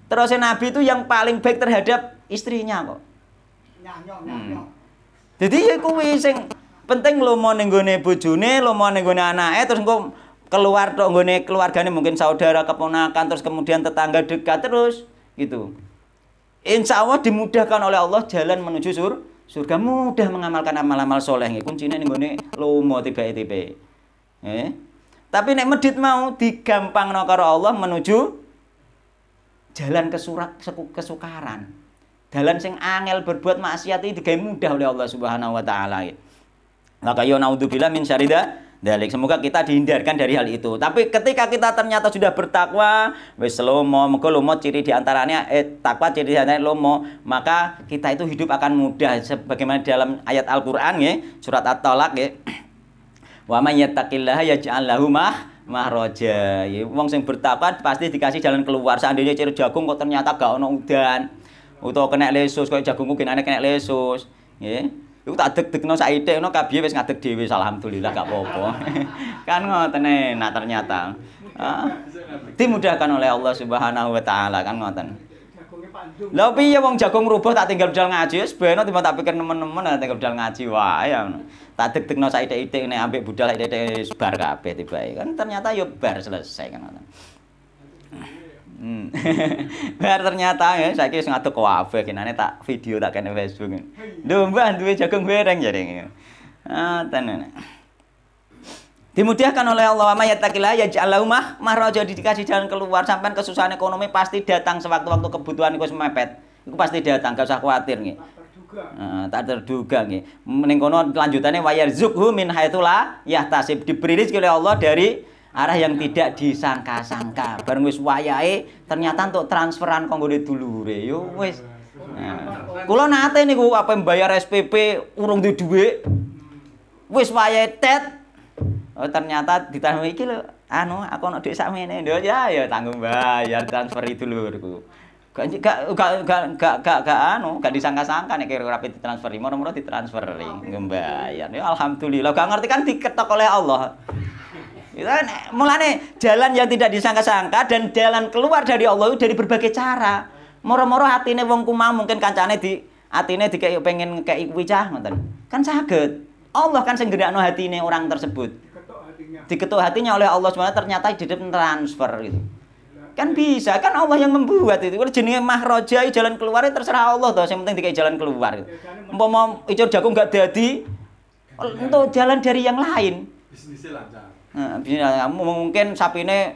terus nabi itu yang paling baik terhadap istrinya kok hmm. jadi ya kuwi sing penting lo mau nenggone bojone lo mau nenggone anaknya terus engko keluar dong nggone keluarganya mungkin saudara keponakan terus kemudian tetangga dekat terus gitu Insya Allah dimudahkan oleh Allah jalan menuju sur surga mudah mengamalkan amal-amal soleh. Kuncinya ini gue lomo tiba tiba. Eh? Tapi nek medit mau digampang nokar Allah menuju jalan kesurak kesukaran. jalan sing angel berbuat maksiat ini digawe mudah oleh Allah Subhanahu wa taala. Maka yo naudzubillah min syarida dalik. Semoga kita dihindarkan dari hal itu. Tapi ketika kita ternyata sudah bertakwa, wis lomo, mego lomo ciri di antaranya eh takwa ciri di lomo, maka kita itu hidup akan mudah sebagaimana dalam ayat Al-Qur'an ya, surat At-Talaq ya. Wa may yattaqillaha yaj'al lahu mahraja. Ya wong sing bertakwa pasti dikasih jalan keluar. Seandainya ciri jagung kok ternyata gak ono udan, utawa kena lesus, kok jagungku kena kena lesus, ya. Iku tak deg-degno saya ngono kabeh wis ngadeg dewi alhamdulillah gak apa-apa. kan ngoten nah ternyata. Ah, dimudahkan oleh Allah Subhanahu wa taala kan ngoten. Lha piye wong jagung rubuh tak tinggal budal ngaji wis beno timbang tak pikir nemen-nemen tak tinggal budal ngaji wae ya. Tak deg-degno saithik-ithik nek ambek budal saithik-ithik sebar kabeh tiba Kan ternyata yo ya bar selesai kan ngoten. Hmm. Bar ternyata ya saya tuh ngaduk kabeh kenane tak video tak kena Facebook. Domba duit jagung bereng jaring. Ah tenan. Dimudahkan oleh Allah ya yattaqillaha yaj'al Mah mahraja dikasih jalan keluar sampai kesusahan ekonomi pasti datang sewaktu-waktu kebutuhan itu semepet. Iku pasti datang, gak usah khawatir nih. tak terduga ah, nih. Meningkono kono wayar zukhu min Ya tasib diberi rezeki oleh Allah dari arah yang tidak disangka-sangka bareng wis wayahe ternyata untuk transferan kanggo dulure yo wis nah, kula nate niku apa mbayar SPP urung duwe dhuwit wis wayahe tet oh, ternyata ditanggung iki lho anu aku ono dhuwit sakmene lho ya ya tanggung bayar transfer itu lho gak gak gak gak gak gak gak anu gak disangka-sangka nek kira rapi transfer moro-moro ditransferi ngembayar ya alhamdulillah gak ngerti kan diketok oleh Allah Gitu kan mulane jalan yang tidak disangka-sangka dan jalan keluar dari Allah itu dari berbagai cara. Moro-moro hatine wong kumang mungkin kancane di atine dikek pengen kayak kuwi cah ngoten. Kan saged. Allah kan sing gerakno hatine orang tersebut. Diketuk hatinya oleh Allah SWT ternyata jadi transfer gitu. Kan bisa, kan Allah yang membuat itu. Kalau jenenge mahroja jalan keluar terserah Allah toh, yang penting dikai jalan keluar. Gitu. Umpama icur jagung gak jadi, untuk jalan dari yang lain. Nah, mungkin sapi ini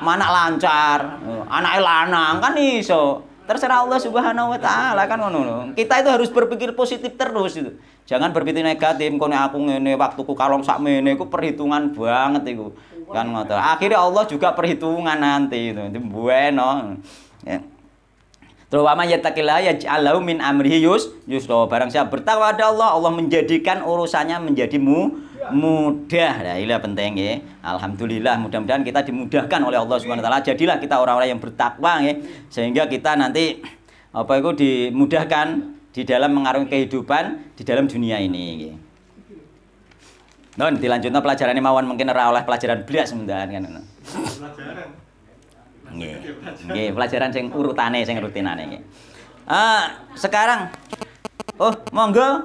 mana lancar, anak lanang kan iso. Terserah Allah Subhanahu wa taala kan ngono Kita itu harus berpikir positif terus itu. Jangan berpikir negatif kon aku ngene waktuku kalong sak mene iku perhitungan banget iku. Kan ngono. Akhirnya Allah juga perhitungan nanti itu. Bueno. Ya. Terutama ya yaj'alahu min amrihi yus yusra. Barang siapa bertakwa kepada Allah, Allah menjadikan urusannya menjadi mu mudah. lah ilah penting ya. Alhamdulillah mudah-mudahan kita dimudahkan oleh Allah Subhanahu taala. Jadilah kita orang-orang yang bertakwa ya sehingga kita nanti apa itu dimudahkan di dalam mengarungi kehidupan di dalam dunia ini. Ya. Non, dilanjutnya pelajaran mawon mungkin ora oleh pelajaran blas mudahan kan. Pelajaran. Nggih. Nggih, pelajaran sing urutane sing rutinane nggih. Ah, sekarang Oh, monggo.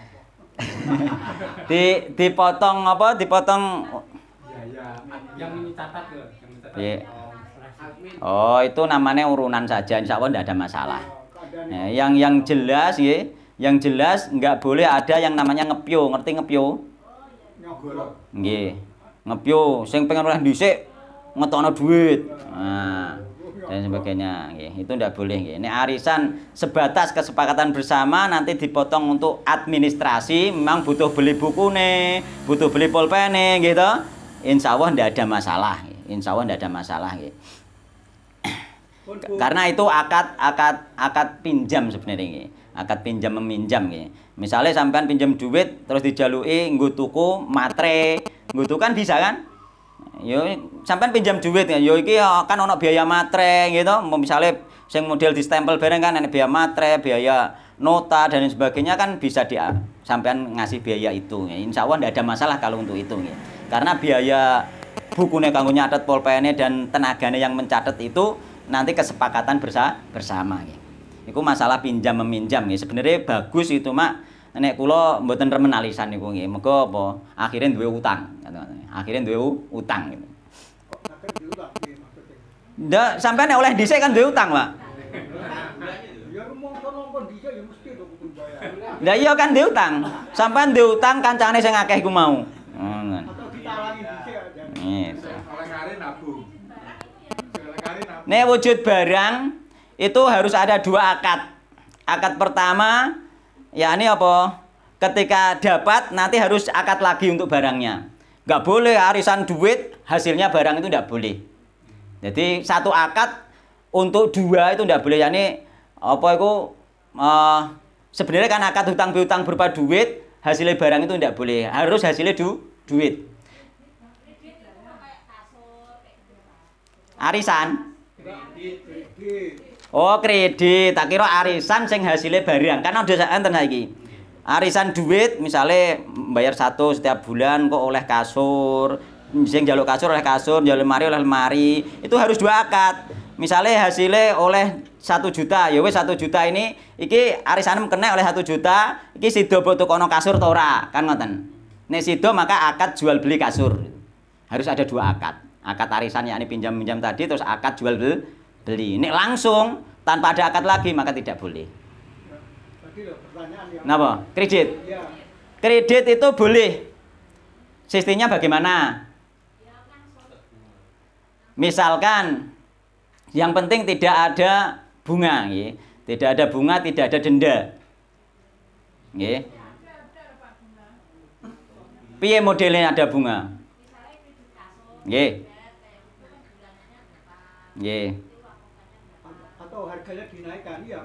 di dipotong apa dipotong ya, ya. yang iya. oh itu namanya urunan saja insya Allah tidak ada masalah eh, yang yang jelas ya yang jelas nggak boleh ada yang namanya ngepio ngerti ngepio nggih ngepio sing pengen oleh dhisik ngetokno duit nah dan ya, sebagainya gitu. itu tidak boleh ini arisan sebatas kesepakatan bersama nanti dipotong untuk administrasi memang butuh beli buku nih butuh beli pulpen nih gitu insya Allah tidak ada masalah insya Allah tidak ada masalah karena itu akad akad akad pinjam sebenarnya akad pinjam meminjam misalnya sampean pinjam duit terus dijalui nggutuku matre nggo kan bisa kan yo sampai pinjam duit ya yo iki oh, kan ono biaya matre gitu misalnya sing model di stempel bareng kan ada biaya matre biaya nota dan sebagainya kan bisa di sampean ngasih biaya itu ya. insya Allah tidak ada masalah kalau untuk itu ya. karena biaya bukunya kanggo nyatet polpennya dan tenaganya yang mencatat itu nanti kesepakatan bersa bersama ya. Iku masalah pinjam meminjam ya. Sebenarnya bagus itu mak nek kula mboten remen alisan niku nggih. Ya. Mega apa akhirnya duwe utang akhirnya duwe utang gitu. Iya, Ndak, sampean oleh dhisik kan duwe utang, Pak. Ya, ya, lah iya kan duwe utang. sampai duwe utang kancane sing akeh mau. Oh, ngono. wujud barang itu harus ada dua akad. Akad pertama ya ini apa? Ketika dapat nanti harus akad lagi untuk barangnya. Nggak boleh arisan duit, hasilnya barang itu nggak boleh. Jadi satu akad untuk dua itu nggak boleh. Yani apa itu uh, sebenarnya kan akad hutang piutang berupa duit, hasilnya barang itu nggak boleh. Harus hasilnya du duit. Arisan. Oh kredit, tak kira arisan sing hasilnya barang. udah kan ada enten lagi arisan duit misalnya bayar satu setiap bulan kok oleh kasur misalnya jaluk kasur oleh kasur jaluk lemari oleh lemari itu harus dua akad misalnya hasilnya oleh satu juta ya wes satu juta ini iki arisan kena oleh satu juta iki sido butuh kono kasur tora kan ngoten nek sido maka akad jual beli kasur harus ada dua akad akad arisan yakni pinjam pinjam tadi terus akad jual beli ini langsung tanpa ada akad lagi maka tidak boleh Kenapa? Kredit. Iya. Kredit itu boleh. Sistemnya bagaimana? Misalkan yang penting tidak ada bunga, ya. Tidak ada bunga, tidak ada denda. Ya. Piye modelnya ada bunga? Ya. Ya. Atau harganya dinaikkan ya.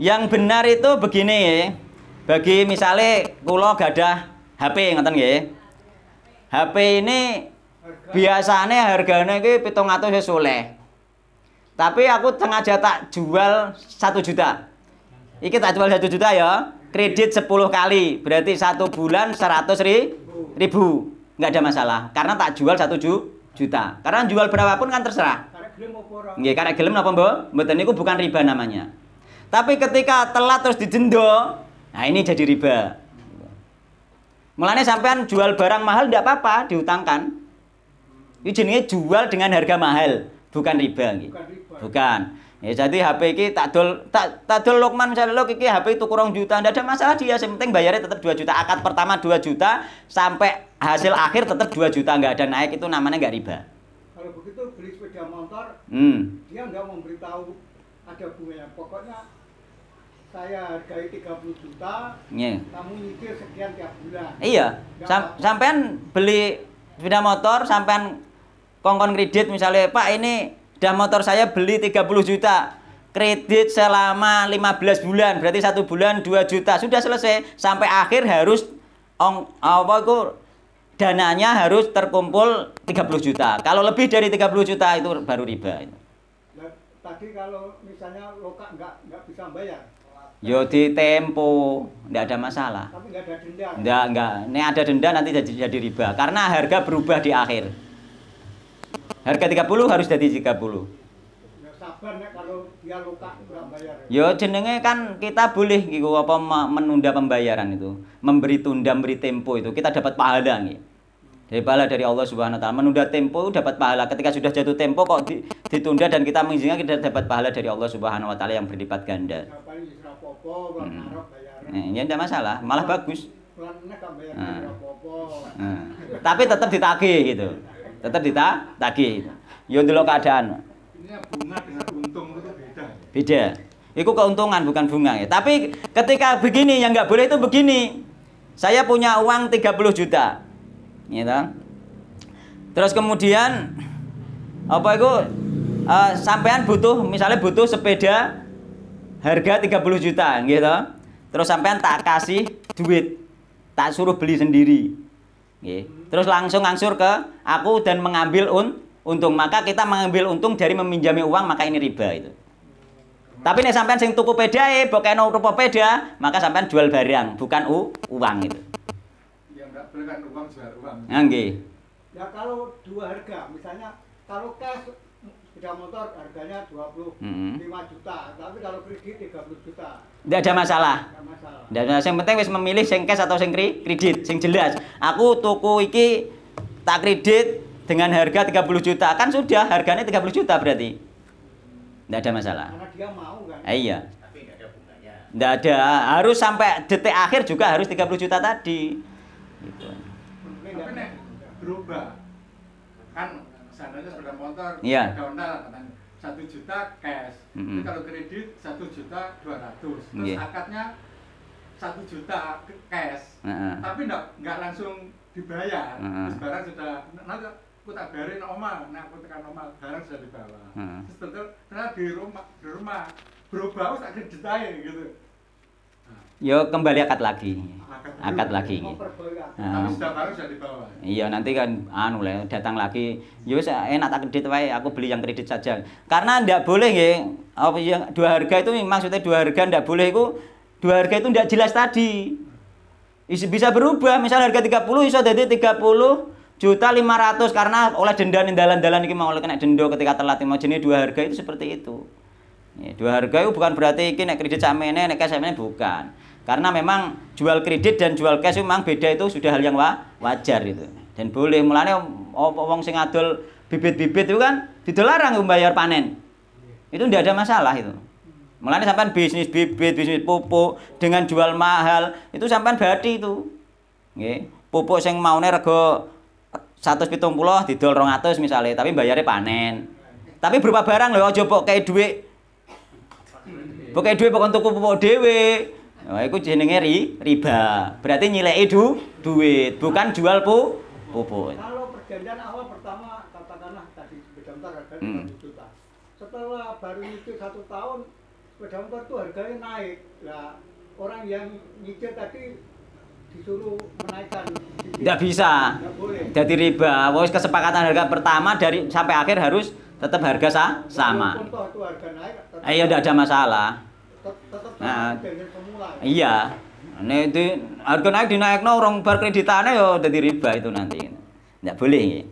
Yang benar itu begini ya. Bagi misalnya kulo gada HP ngoten ya HP ini biasanya harganya gitu, pitung atau sesuai tapi aku sengaja tak jual satu juta iki tak jual satu juta ya kredit 10 kali berarti satu bulan seratus ri, ribu nggak ada masalah karena tak jual satu juta karena jual berapapun kan terserah Nggih, karena gelem apa Mbak mbak ini bukan riba namanya. Tapi ketika telat terus dijendo, nah ini jadi riba. Mulanya sampean jual barang mahal tidak apa-apa, diutangkan. Ini jenisnya jual dengan harga mahal, bukan riba. Bukan. Riba. bukan. Ya, jadi HP ini tak dol tak tak dol Lokman misalnya lo iki HP itu kurang juta, tidak ada masalah dia, ya, yang penting bayarnya tetap 2 juta. Akad pertama 2 juta sampai hasil akhir tetap 2 juta nggak ada naik itu namanya nggak riba. Kalau begitu beli sepeda motor, hmm. dia nggak memberitahu ada bunganya. Pokoknya saya hargai 30 juta, yeah. kamu nyicil sekian tiap bulan. Iya. Sam sampean beli sepeda motor, sampean kongkon kredit misalnya, Pak ini sepeda motor saya beli 30 juta, kredit selama 15 bulan, berarti satu bulan 2 juta, sudah selesai. Sampai akhir harus ong apa itu dananya harus terkumpul 30 juta. Kalau lebih dari 30 juta itu baru riba. Tadi kalau misalnya lokal nggak nggak bisa bayar, Yo di tempo, tidak ada masalah. Tapi nggak ada denda. Nggak nggak. Ini ada denda nanti jadi jadi riba karena harga berubah di akhir. Harga tiga puluh harus jadi 30. Ya sabar nek kalau dia luka bayar. Yo jenenge kan kita boleh gitu apa menunda pembayaran itu. Memberi tunda, memberi tempo itu kita dapat pahala nih. Dari pahala dari Allah Subhanahu wa taala. Menunda tempo dapat pahala. Ketika sudah jatuh tempo kok ditunda dan kita mengizinkan kita dapat pahala dari Allah Subhanahu wa taala yang berlipat ganda apa-apa, hmm. ya tidak masalah, malah bagus. Hmm. Hmm. Tapi tetap ditagih gitu. Tetap ditagih. Gitu. Yo ya ndelok keadaan. bunga dengan untung itu beda. Beda. Itu keuntungan bukan bunga ya. Tapi ketika begini yang nggak boleh itu begini. Saya punya uang 30 juta. Gitu. Terus kemudian apa itu uh, sampean butuh misalnya butuh sepeda harga 30 juta gitu terus sampean tak kasih duit tak suruh beli sendiri gitu. terus langsung ansur ke aku dan mengambil un untung maka kita mengambil untung dari meminjami uang maka ini riba itu tapi nih sampean sing tuku pedae eh, bokeno rupa peda maka sampean jual barang bukan u uang itu ya enggak boleh kan uang jual uang ya kalau dua harga misalnya kalau cash sepeda motor harganya 25 hmm. juta, tapi kalau kredit 30 juta. Tidak ada masalah. Tidak masalah. ada. Yang penting wis memilih sing cash atau sing kredit, sing jelas. Aku tuku iki tak kredit dengan harga 30 juta. Kan sudah harganya 30 juta berarti. Tidak ada masalah. Karena dia mau kan. Eh, iya. tidak ada Tidak ada. Harus sampai detik akhir juga harus 30 juta tadi. Gitu. Tapi nek berubah kan seandainya sepeda motor yeah. Iya. karena satu juta cash mm -hmm. kalau kredit satu juta dua ratus terus yeah. akadnya satu juta cash uh -huh. tapi enggak nggak langsung dibayar uh -huh. terus barang sudah nanti aku tak bayarin oma nah aku tekan oma barang sudah dibawa uh -huh. terus ternyata di rumah di rumah berubah aku tak kedetain gitu yo kembali akad lagi. Akad lagi. Nah, iya nanti kan anu lah datang lagi. Yo enak tak kredit wae, aku beli yang kredit saja. Karena ndak boleh nggih. Apa yang dua harga itu maksudnya dua harga ndak boleh itu dua harga itu ndak jelas tadi. Bisa berubah, misal harga 30 iso jadi 30 juta lima ratus karena oleh denda nih dalan-dalan ini mau oleh kena denda ketika telat mau jenis dua harga itu seperti itu iya, dua harga itu bukan berarti ini naik kredit sama ini naik bukan karena memang jual kredit dan jual cash memang beda itu sudah hal yang wajar itu. Dan boleh mulanya omong sing adol bibit-bibit itu kan didelarang membayar panen. Itu tidak ada masalah itu. Mulanya sampai bisnis bibit, bisnis pupuk dengan jual mahal itu sampai badi itu. Nggih, pupuk sing maune rego 170 didol 200 misalnya, tapi bayarnya panen. Tapi berupa barang loh aja kayak duit. Pokoknya duit pokoknya tuku pupuk dewe Nah, oh, itu jenenge ri, riba. Berarti nilai itu duit, bukan jual pu, puput. Kalau perjanjian awal pertama katakanlah tadi sepeda motor harga hmm. 1 juta. Setelah baru itu satu tahun sepeda motor itu harganya naik. Nah, orang yang nyicil tadi disuruh menaikkan. Tidak bisa. Tidak boleh. Jadi riba. Wah, kesepakatan harga pertama dari sampai akhir harus tetap harga sa sama. Ayo tidak eh, iya, ada masalah. Nah, kan ya? iya. Nah, itu harga naik dinaik no, orang bar kreditannya yo udah riba itu nanti. nggak boleh. Ya.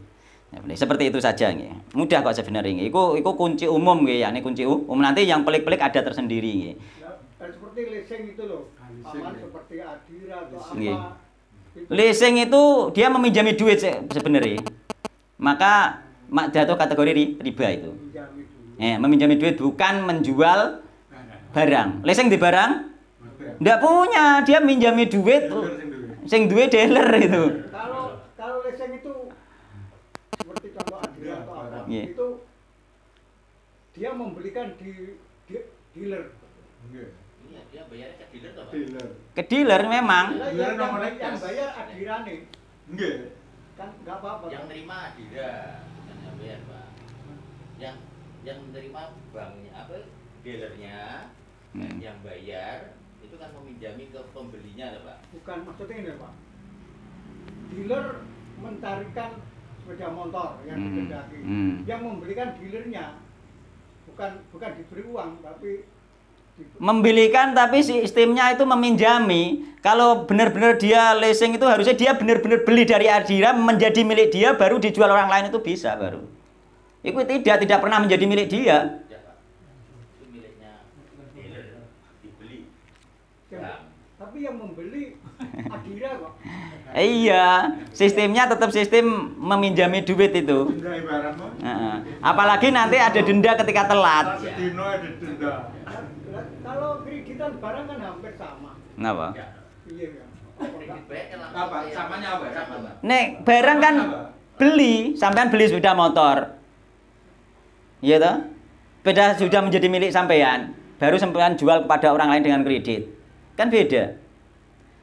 nggak boleh. Seperti itu saja. nih Mudah kok sebenarnya. Itu, itu kunci umum. Ya. Ini kunci umum. Nanti yang pelik-pelik ada tersendiri. nih ya, seperti leasing itu loh. Ah, Aman seperti adira atau apa. Leasing itu dia meminjami duit sebenarnya. Maka mak jatuh kategori riba itu. Meminjami duit. Eh, meminjami duit bukan menjual barang. Lek sing di barang ndak punya, dia minjami duit sing duwe dealer itu. Kalau kalau leasing itu seperti kalau Adria atau apa iya. yeah. itu dia membelikan di, di dealer. Yeah. Iya, dia bayar ke dealer toh, Dealer. Ke dealer memang. Dealer yang, yang, yang bayar Adirane. Nggih. Kan enggak apa-apa. Yang terima Adira, yang bayar, Pak. Yang yang menerima banknya apa dealernya hmm. yang bayar itu kan meminjami ke pembelinya loh pak bukan maksudnya ini pak dealer mentarikan sepeda motor yang hmm. dikendaki hmm. yang membelikan dealernya bukan bukan diberi uang tapi membelikan tapi sistemnya itu meminjami kalau benar-benar dia leasing itu harusnya dia benar-benar beli dari Adira menjadi milik dia baru dijual orang lain itu bisa baru itu tidak tidak pernah menjadi milik dia tapi yang membeli akhirnya kok. iya, sistemnya tetap sistem meminjami duit itu. apalagi nanti ada denda ketika telat. Kalau kreditan barang kan hampir sama. Kenapa? Ya. Iya, ya. Ya, Nek barang kan beli, sampean beli sepeda motor. Iya toh? Sepeda sudah menjadi milik sampean, baru sampean jual kepada orang lain dengan kredit. Kan beda.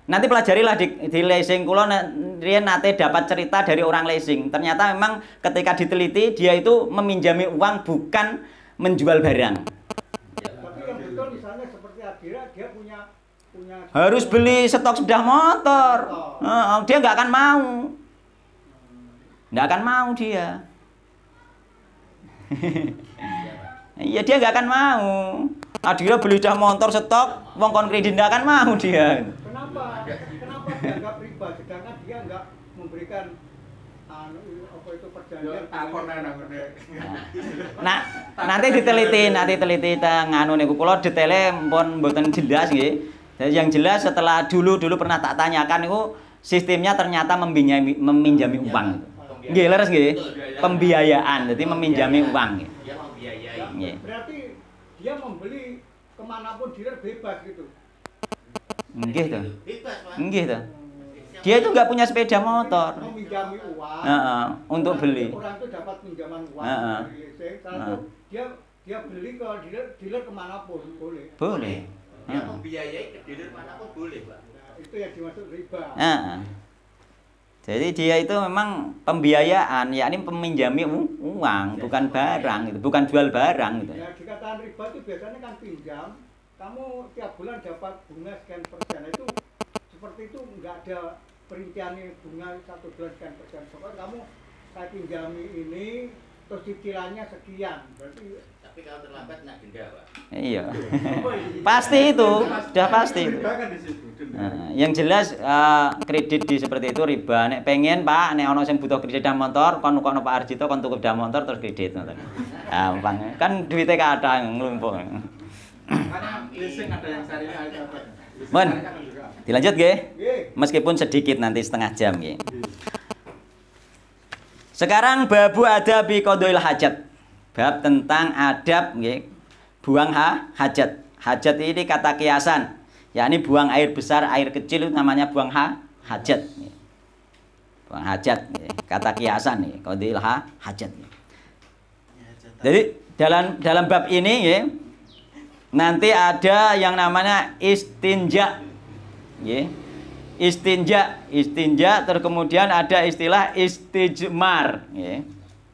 Nanti pelajarilah di, di leasing kulo dia nanti dapat cerita dari orang leasing. Ternyata memang ketika diteliti dia itu meminjami uang bukan menjual barang. Tapi yang betul misalnya seperti Adira dia punya punya harus beli stok sudah motor. oh. dia nggak akan mau. Nggak akan mau dia. Iya dia nggak akan mau. Adira beli dah motor stok, wong kon kredit nggak akan mau dia. Iya. kenapa kenapa dianggap pribadi sedangkan dia nggak memberikan anu, apa itu perjanjian nah nanti diteliti nanti teliti tentang anu niku kula detaile pun mboten jelas nggih jadi yang jelas setelah dulu dulu pernah tak tanyakan itu sistemnya ternyata meminjami meminjami uang. Nggih leres nggih. Pembiayaan. Jadi meminjami uang. Dia membiayai. Iya. Berarti dia membeli kemanapun dealer bebas gitu. Nggih tuh, Nggih tuh. Dia itu nggak punya sepeda motor. Meminjami uang. Nah, untuk beli. Orang itu dapat pinjaman uang. Nah, nah. dia dia beli ke dealer, dealer pun boleh. Boleh. Dia membiayai ke dealer pun boleh, Pak. Nah, itu yang dimaksud riba. Nah. Jadi dia itu memang pembiayaan, yakni peminjami uang, bukan barang, itu, bukan jual barang. Gitu. Ya, dikatakan riba itu biasanya kan pinjam, kamu tiap bulan dapat bunga sekian persen nah, itu seperti itu nggak ada perinciannya bunga satu bulan sekian persen soalnya kamu saya pinjami ini terus cicilannya sekian berarti tapi kalau terlambat nak denda pak iya, oh, iya. iya pasti itu sudah pasti kan itu nah, yang jelas uh, kredit di seperti itu riba nek pengen pak nek ono sing butuh kredit dan motor kon nukono Pak Arjito kon tukup dan motor terus kredit ngoten gampang kan duitnya kadang nglumpung Mun. Kan dilanjut nggih. Meskipun sedikit nanti setengah jam nggih. Sekarang babu ada bi kodoil hajat. Bab tentang adab nggih. Buang ha, hajat. Hajat ini kata kiasan. yakni buang air besar, air kecil itu namanya buang ha, hajat. Buang hajat kata kiasan nih kodoil ha, ya, hajat. Jadi dalam dalam bab ini nggih Nanti ada yang namanya istinja. Ya. Istinja, istinja terus kemudian ada istilah istijmar, ya.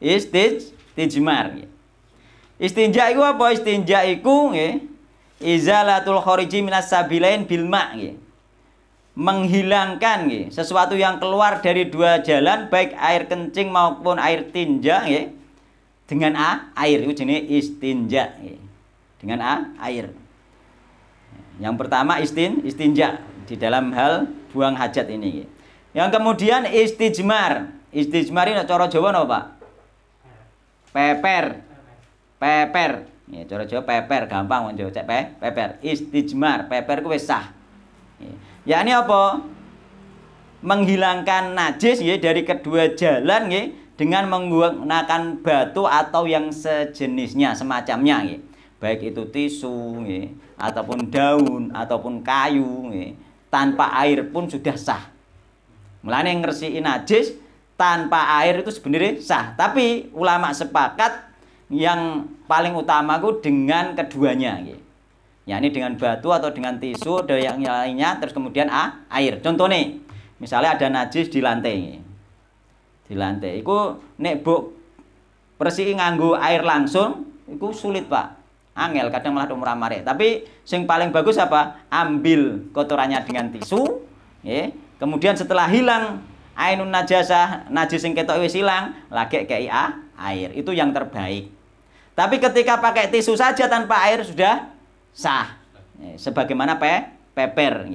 Istijmar. Ya. Istinja itu apa? Istinja itu ya. Izalatul khoriji minas sabilain bilma ya. Menghilangkan ya. sesuatu yang keluar dari dua jalan baik air kencing maupun air tinja ya. Dengan a air itu jenis istinja ya dengan A, air. Yang pertama istin, istinja di dalam hal buang hajat ini. Yang kemudian istijmar. Istijmar ini cara Jawa no, Pak? Peper. Peper. Ya, cara Jawa peper gampang wong Jawa cek pe, peper. Istijmar, peper ku wis sah. Ya, ini apa? Menghilangkan najis ya dari kedua jalan ya dengan menggunakan batu atau yang sejenisnya semacamnya ya baik itu tisu ya, ataupun daun ataupun kayu ya, tanpa air pun sudah sah yang ngersiin najis tanpa air itu sebenarnya sah tapi ulama sepakat yang paling utama itu dengan keduanya ya. ya ini dengan batu atau dengan tisu ada yang lainnya terus kemudian ah, air contoh nih misalnya ada najis di lantai ya. di lantai itu nek bu bersih nganggu air langsung itu sulit pak angel kadang malah murah mare tapi sing paling bagus apa ambil kotorannya dengan tisu ya kemudian setelah hilang ainun najasah najis sing ketok wis hilang lagi kei air itu yang terbaik tapi ketika pakai tisu saja tanpa air sudah sah ya, sebagaimana pe peper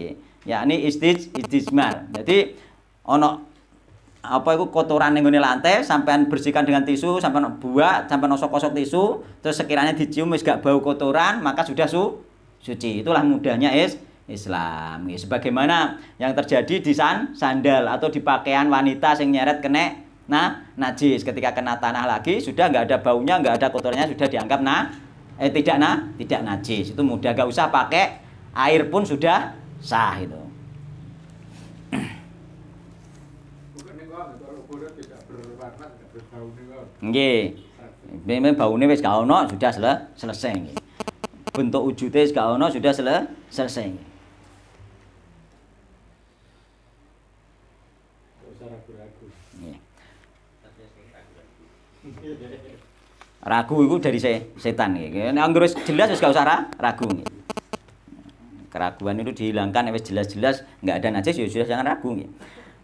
ya ini istij istijmar jadi ono apa itu kotoran yang ini lantai sampai bersihkan dengan tisu sampai buat sampai nosok kosok tisu terus sekiranya dicium wis gak bau kotoran maka sudah su suci itulah mudahnya is Islam ya, sebagaimana yang terjadi di san sandal atau di pakaian wanita yang nyeret kena nah najis ketika kena tanah lagi sudah nggak ada baunya nggak ada kotorannya sudah dianggap nah eh tidak nah tidak najis itu mudah gak usah pakai air pun sudah sah itu Nggih. Memang baune wis gak ono, sudah sel selesai nggih. Bentuk wujudnya wis gak ono, sudah sel selesai nggih. Ragu itu dari se setan nggih. Nek jelas wis gak usah ragu nggih. Keraguan itu dihilangkan wis jelas-jelas nggak ada najis ya sudah jangan ragu nggih.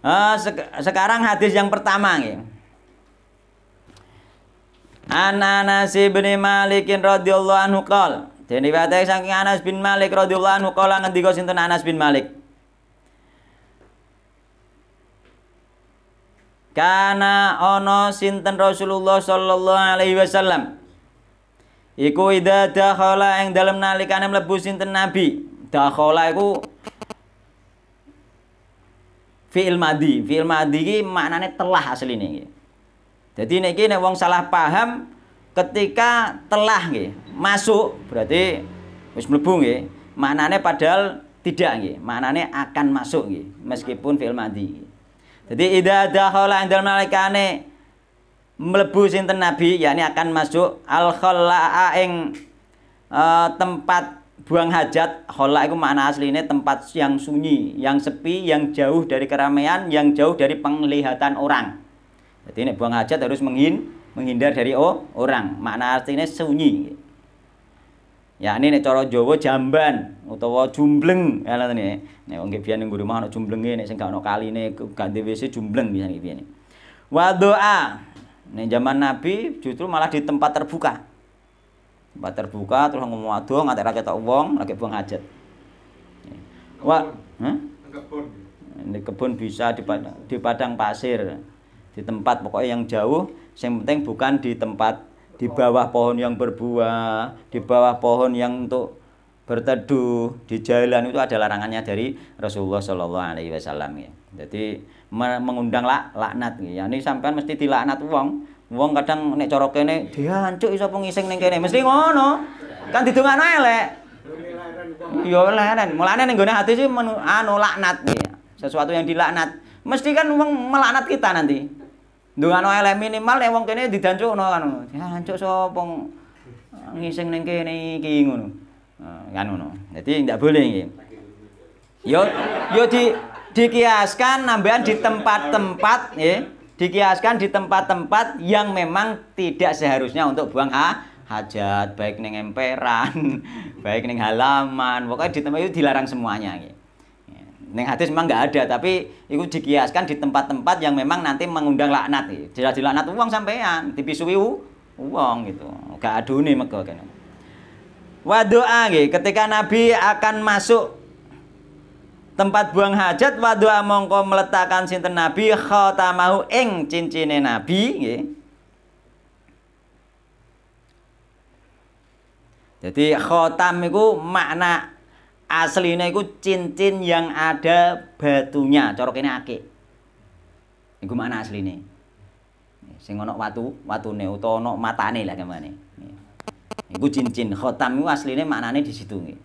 Uh, sekarang hadis yang pertama nih. Anas bin Malik radhiyallahu anhu qol. Den riwayatake saking Anas bin Malik radhiyallahu anhu qala ngendika sinten Anas bin Malik. Kana ono sinten Rasulullah sallallahu alaihi wasallam. Iku ida dakhala ing dalem nalikane mlebu sinten Nabi. Dakhala iku fi'il madi. Fi'il madi iki maknane telah asline iki. Jadi niki nek wong salah paham ketika telah nggih masuk berarti wis mlebu nggih. Maknane padahal tidak nggih, maknane akan masuk nggih meskipun fi'il madhi. Jadi idza dakhala indal malaikane mlebu sinten nabi yakni akan masuk al khalaa ing uh, tempat buang hajat khola itu makna aslinya tempat yang sunyi yang sepi yang jauh dari keramaian yang jauh dari penglihatan orang jadi ini buang hajat harus menghin, menghindar dari oh, orang. Makna artinya sunyi. Ya ini nih coro jowo jamban utawa jumbleng ya lah nih. nih wong kebian yang rumah nih jumbleng ini sehingga gak kali nih ganti WC jumbleng bisa nih Waduh ah nih zaman Nabi justru malah di tempat terbuka. Tempat terbuka terus ngomong waduh terlalu kita wong lagi buang hajat. Wah Di Kebun. Ini kebun bisa di padang pasir di tempat pokoknya yang jauh yang penting bukan di tempat di bawah pohon yang berbuah di bawah pohon yang untuk berteduh di jalan itu ada larangannya dari Rasulullah Shallallahu Alaihi Wasallam ya. Jadi mengundang lak, laknat ya. Ini sampean mesti dilaknat uang. Uang kadang nek corok dia hancur iso pengising neng kene mesti ngono. Kan didongakno elek. Iya leren. mulanya ning gone hati sih anu laknat ya. Sesuatu yang dilaknat. Mesti kan uang melaknat kita nanti no anu elek minimal ya wong kene no kan. Didancuk sapa ngising ning kene iki ngono. Nah, kan ngono. Jadi ndak boleh iki. Yo yo di dikiaskan nambahan di tempat-tempat ya. Dikiaskan di tempat-tempat yang memang tidak seharusnya untuk buang ha, hajat, baik neng emperan, baik neng halaman, pokoknya di tempat itu dilarang semuanya gitu. Neng hadis memang nggak ada, tapi itu dikiaskan di tempat-tempat yang memang nanti mengundang laknat. Jelas dilaknat uang sampean, dibisui uang gitu. Gak aduh nih mego kene. gitu. ketika Nabi akan masuk tempat buang hajat wadoa mongko meletakkan sinten Nabi khatamahu ing cincine Nabi nggih. Jadi khotam itu makna aslinya itu cincin yang ada batunya Corok ini ake. iku makna aslinya? sing ono watu watu ne, utawa mata ne lah kemane Gue cincin khotam aslinya mana ne di situ nih?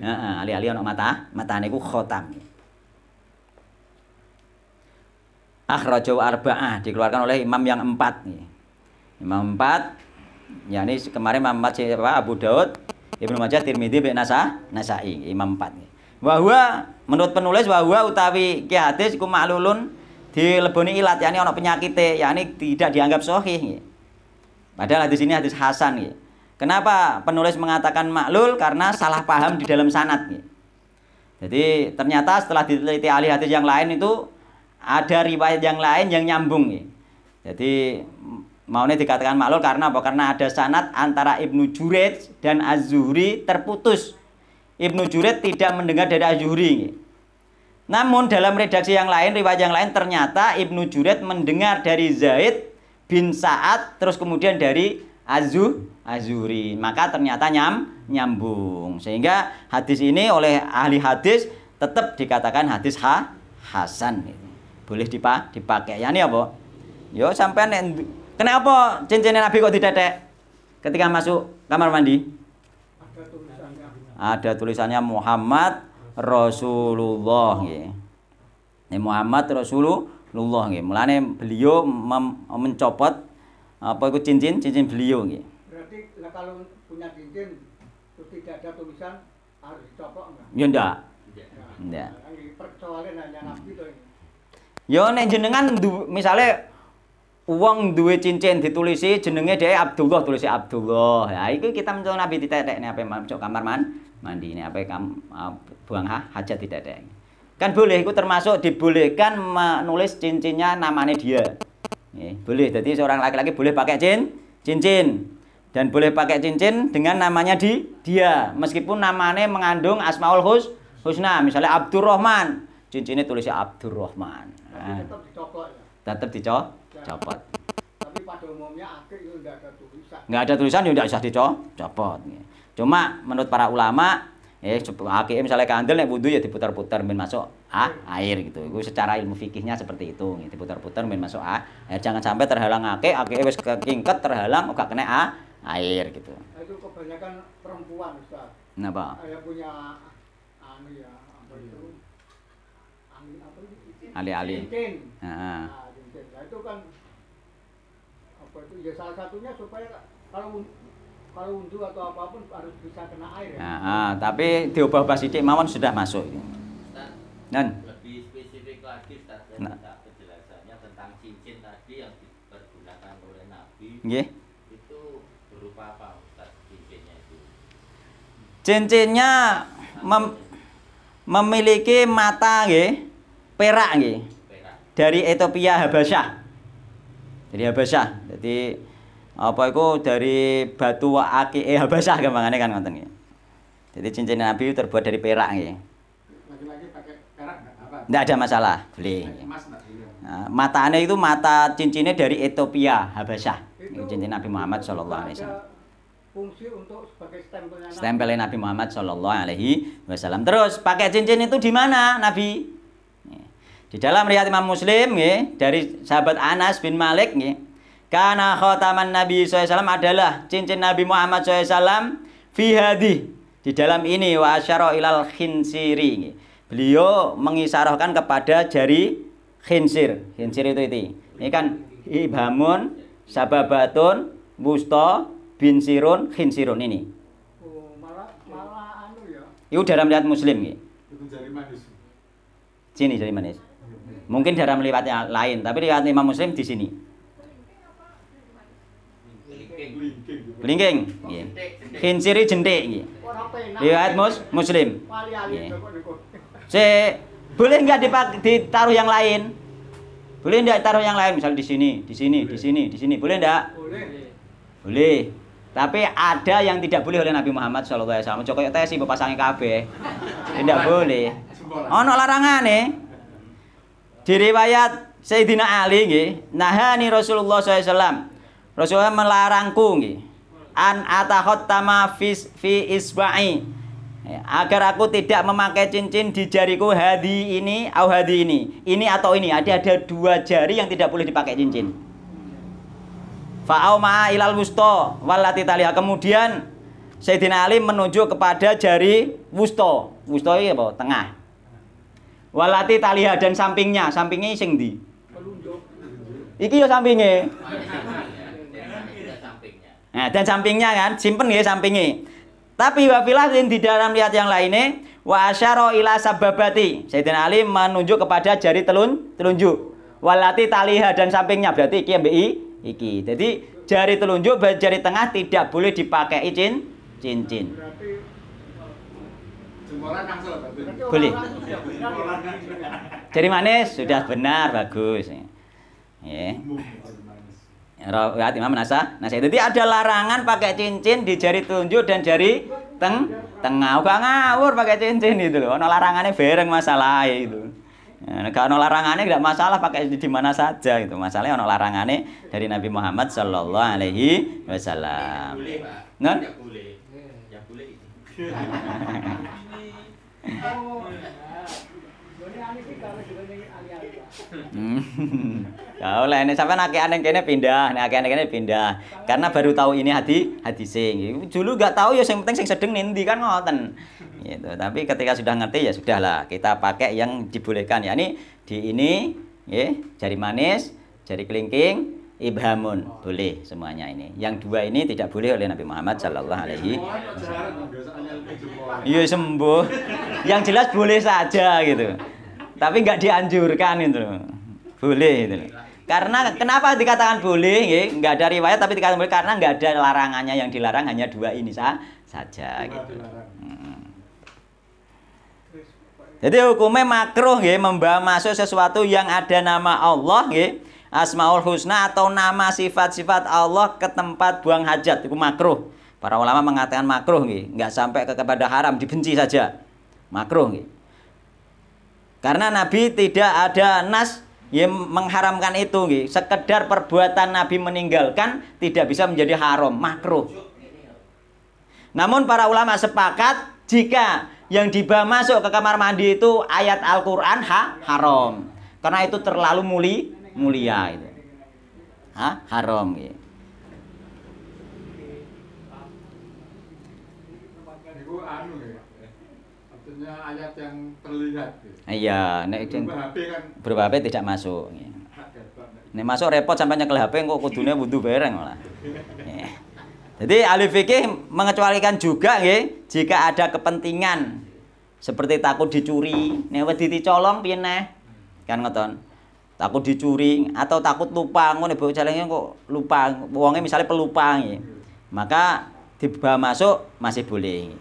Alih-alih ali mata mata ne gue khotam akhrajahu arba'ah dikeluarkan oleh imam yang empat nih. Imam empat yakni kemarin Imam empat siapa Abu Daud Ibnu Majah, Tirmidzi, Ibnu Nasa, Nasai, Imam 4. Bahwa menurut penulis bahwa utawi ki hadis iku maklulun dileboni ilat yakni ana penyakite yakni tidak dianggap sahih. Padahal hadis ini hadis hasan nggih. Kenapa penulis mengatakan maklul? Karena salah paham di dalam sanad Ya. Jadi ternyata setelah diteliti ahli hadis yang lain itu ada riwayat yang lain yang nyambung. Ya. Jadi mau ini dikatakan maklul karena apa? Karena ada sanat antara Ibnu Jurej dan Az-Zuhri terputus. Ibnu Jurej tidak mendengar dari Az-Zuhri. Namun dalam redaksi yang lain, riwayat yang lain ternyata Ibnu Jurej mendengar dari Zaid bin Sa'ad terus kemudian dari azu azuri maka ternyata nyam nyambung sehingga hadis ini oleh ahli hadis tetap dikatakan hadis ha hasan boleh dipakai ya ini apa yo sampai Kenapa cincinnya Nabi kok didetek? Ketika masuk kamar mandi. Ada tulisannya, Muhammad Rasulullah Ini Muhammad Rasulullah nggih. Mulane beliau mencopot apa itu cincin cincin beliau nggih. Berarti kalau punya cincin itu tidak ada tulisan harus dicopot enggak? Ya enggak. Enggak. Nah, persoalan hanya Nabi to. Ya nek jenengan misale Uang duwe cincin ditulisi jenenge dia Abdullah tulisi Abdullah. Ya nah, itu kita mencoba Nabi di ini apa mencok kamar man mandi ini apa kam buang ha, hajat ditetek. Kan boleh itu termasuk dibolehkan menulis cincinnya namanya dia. Ya, boleh. Jadi seorang laki-laki boleh pakai cincin, cincin dan boleh pakai cincin dengan namanya di dia meskipun namanya mengandung asmaul hus husna misalnya Abdurrahman cincinnya tulisnya Abdurrahman. Nah, tetap dicokok. Ya? Tetap dicokok copot. Tapi pada umumnya akhir itu tidak ada tulisan. Nggak ada tulisan ya tidak usah dicopot. Cuma menurut para ulama eh ya, akhirnya misalnya kandil yang wudhu ya diputar-putar min masuk ah, air gitu. Gue secara ilmu fikihnya seperti itu, gitu. diputar-putar min masuk ah, air. Jangan sampai terhalang akhir akhirnya wis kingket terhalang gak kena ah, air gitu. Nah, itu kebanyakan perempuan Ustaz. Kenapa? Saya punya anu ya, apa itu? alih iya. ali Nah, mungkin nah itu kan apa itu ya salah satunya supaya kalau kalau undu atau apapun harus bisa kena air ya. Nah, ah, tapi diubah-ubah sidik mawon sudah masuk. Ustaz, Dan lebih spesifik lagi Ustaz, saya nah. minta penjelasannya tentang cincin tadi yang dipergunakan oleh Nabi. Nggih. Itu berupa apa Ustaz cincinnya itu? Cincinnya mem memiliki mata nggih, perak nggih dari Ethiopia Habasyah. Jadi Habasyah. Jadi apa itu dari batu aki eh, Habasyah gampangane kan ngoten Jadi cincin Nabi terbuat dari perak nggih. Tidak ada masalah, beli. Nah, matanya itu mata cincinnya dari Ethiopia Habasyah. Itu cincin Nabi Muhammad sallallahu alaihi wasallam. Fungsi untuk sebagai stempelnya Nabi. Stempelnya Nabi Muhammad sallallahu alaihi wasallam. Terus pakai cincin itu di mana Nabi? Di dalam riwayat Imam Muslim nggih dari sahabat Anas bin Malik nggih, karena khotaman Nabi SAW adalah cincin Nabi Muhammad SAW fi di dalam ini wa asyara ilal khinsiri Beliau mengisarahkan kepada jari khinsir. Khinsir itu itu. Ini kan ibhamun sababatun wusta bin sirun khinsirun ini. Oh, anu ya. dalam lihat Muslim nggih. Itu jari manis. Sini jari manis. Mungkin cara melewati lain, tapi lewat Imam Muslim di sini. Lingking, kinciri, iya. Khinsiri jentik iya. mus, Muslim. Iya. Si, boleh nggak ditaruh yang lain? Boleh nggak taruh yang lain? Misal di sini, di sini, di sini, di sini. Boleh nggak? Boleh. Tapi ada yang tidak boleh oleh Nabi Muhammad SAW. Cokoy sih bapak sange kabe, Tidak boleh. Oh, no larangan nih. Eh? Diriwayat Sayyidina Ali nggih, nahani Rasulullah SAW. Rasulullah melarangku nggih an atakhattama fi fi isba'i ya, agar aku tidak memakai cincin di jariku hadi ini au hadi ini ini atau ini ada ada dua jari yang tidak boleh dipakai cincin fa'au ma'a ilal wusto walati taliha kemudian Sayyidina Ali menunjuk kepada jari wusto wusto ya apa? tengah Walati taliha dan sampingnya, sampingnya sing di. Iki yo sampingnya. Nah, dan sampingnya kan, simpen ya sampingnya. Tapi wafilah di dalam lihat yang lainnya, wa asyara ila sababati. Sayyidina Ali menunjuk kepada jari telun telunjuk. Walati taliha dan sampingnya berarti iki MBI iki. Jadi jari telunjuk dan jari tengah tidak boleh dipakai cincin cincin. Berarti boleh. Ya? Iya, jadi manis sudah benar bagus. Ya. Rawat Imam Nasa, Nasa. Jadi ada larangan pakai cincin di jari tunjuk dan jari teng tengah. Gak ngawur pakai cincin itu loh. Ono larangannya bareng masalah itu. Ya, kalau larangannya tidak masalah pakai di mana saja itu masalahnya ono larangannya dari Nabi Muhammad Shallallahu Alaihi Wasallam. Nah, boleh. Ya boleh. Hmm. Ya oleh ini sampai nake yang kene pindah, nake yang kene pindah. Karena baru tahu ini hati hati sing. Dulu gak tahu ya yang penting sing sedeng nindi kan ngoten. Gitu. Tapi ketika sudah ngerti ya sudahlah kita pakai yang dibolehkan ya ini di ini ya jari manis, jari kelingking, ibhamun boleh semuanya ini yang dua ini tidak boleh oleh Nabi Muhammad Shallallahu Alaihi iya sembuh yang jelas boleh saja gitu tapi nggak dianjurkan itu boleh itu karena kenapa dikatakan boleh nggak ada riwayat tapi dikatakan boleh karena nggak ada larangannya yang dilarang hanya dua ini sah saja gitu hmm. jadi hukumnya makruh ya membawa masuk sesuatu yang ada nama Allah gitu asmaul husna atau nama sifat-sifat Allah ke tempat buang hajat itu makruh. Para ulama mengatakan makruh nggih, nggak sampai ke kepada haram, dibenci saja. Makruh nggih. Karena Nabi tidak ada nas yang mengharamkan itu nggih. Sekedar perbuatan Nabi meninggalkan tidak bisa menjadi haram, makruh. Namun para ulama sepakat jika yang dibawa masuk ke kamar mandi itu ayat Al-Qur'an ha, haram. Karena itu terlalu muli mulia gitu. Hah? Haram gitu. Itu ya. ayat yang terlihat. Gitu. Iya, nek itu berubah HP kan. tidak masuk. Ya. Nek masuk repot sampai nyekel HP kok kudune wudu bareng malah. Ya. Jadi ahli fikih mengecualikan juga nggih jika ada kepentingan seperti takut dicuri, nek wedi dicolong piye neh? Kan ngoten takut dicuri atau takut lupa ngono bocah celengan kok lupa uangnya misalnya pelupa ya. maka dibawa masuk masih boleh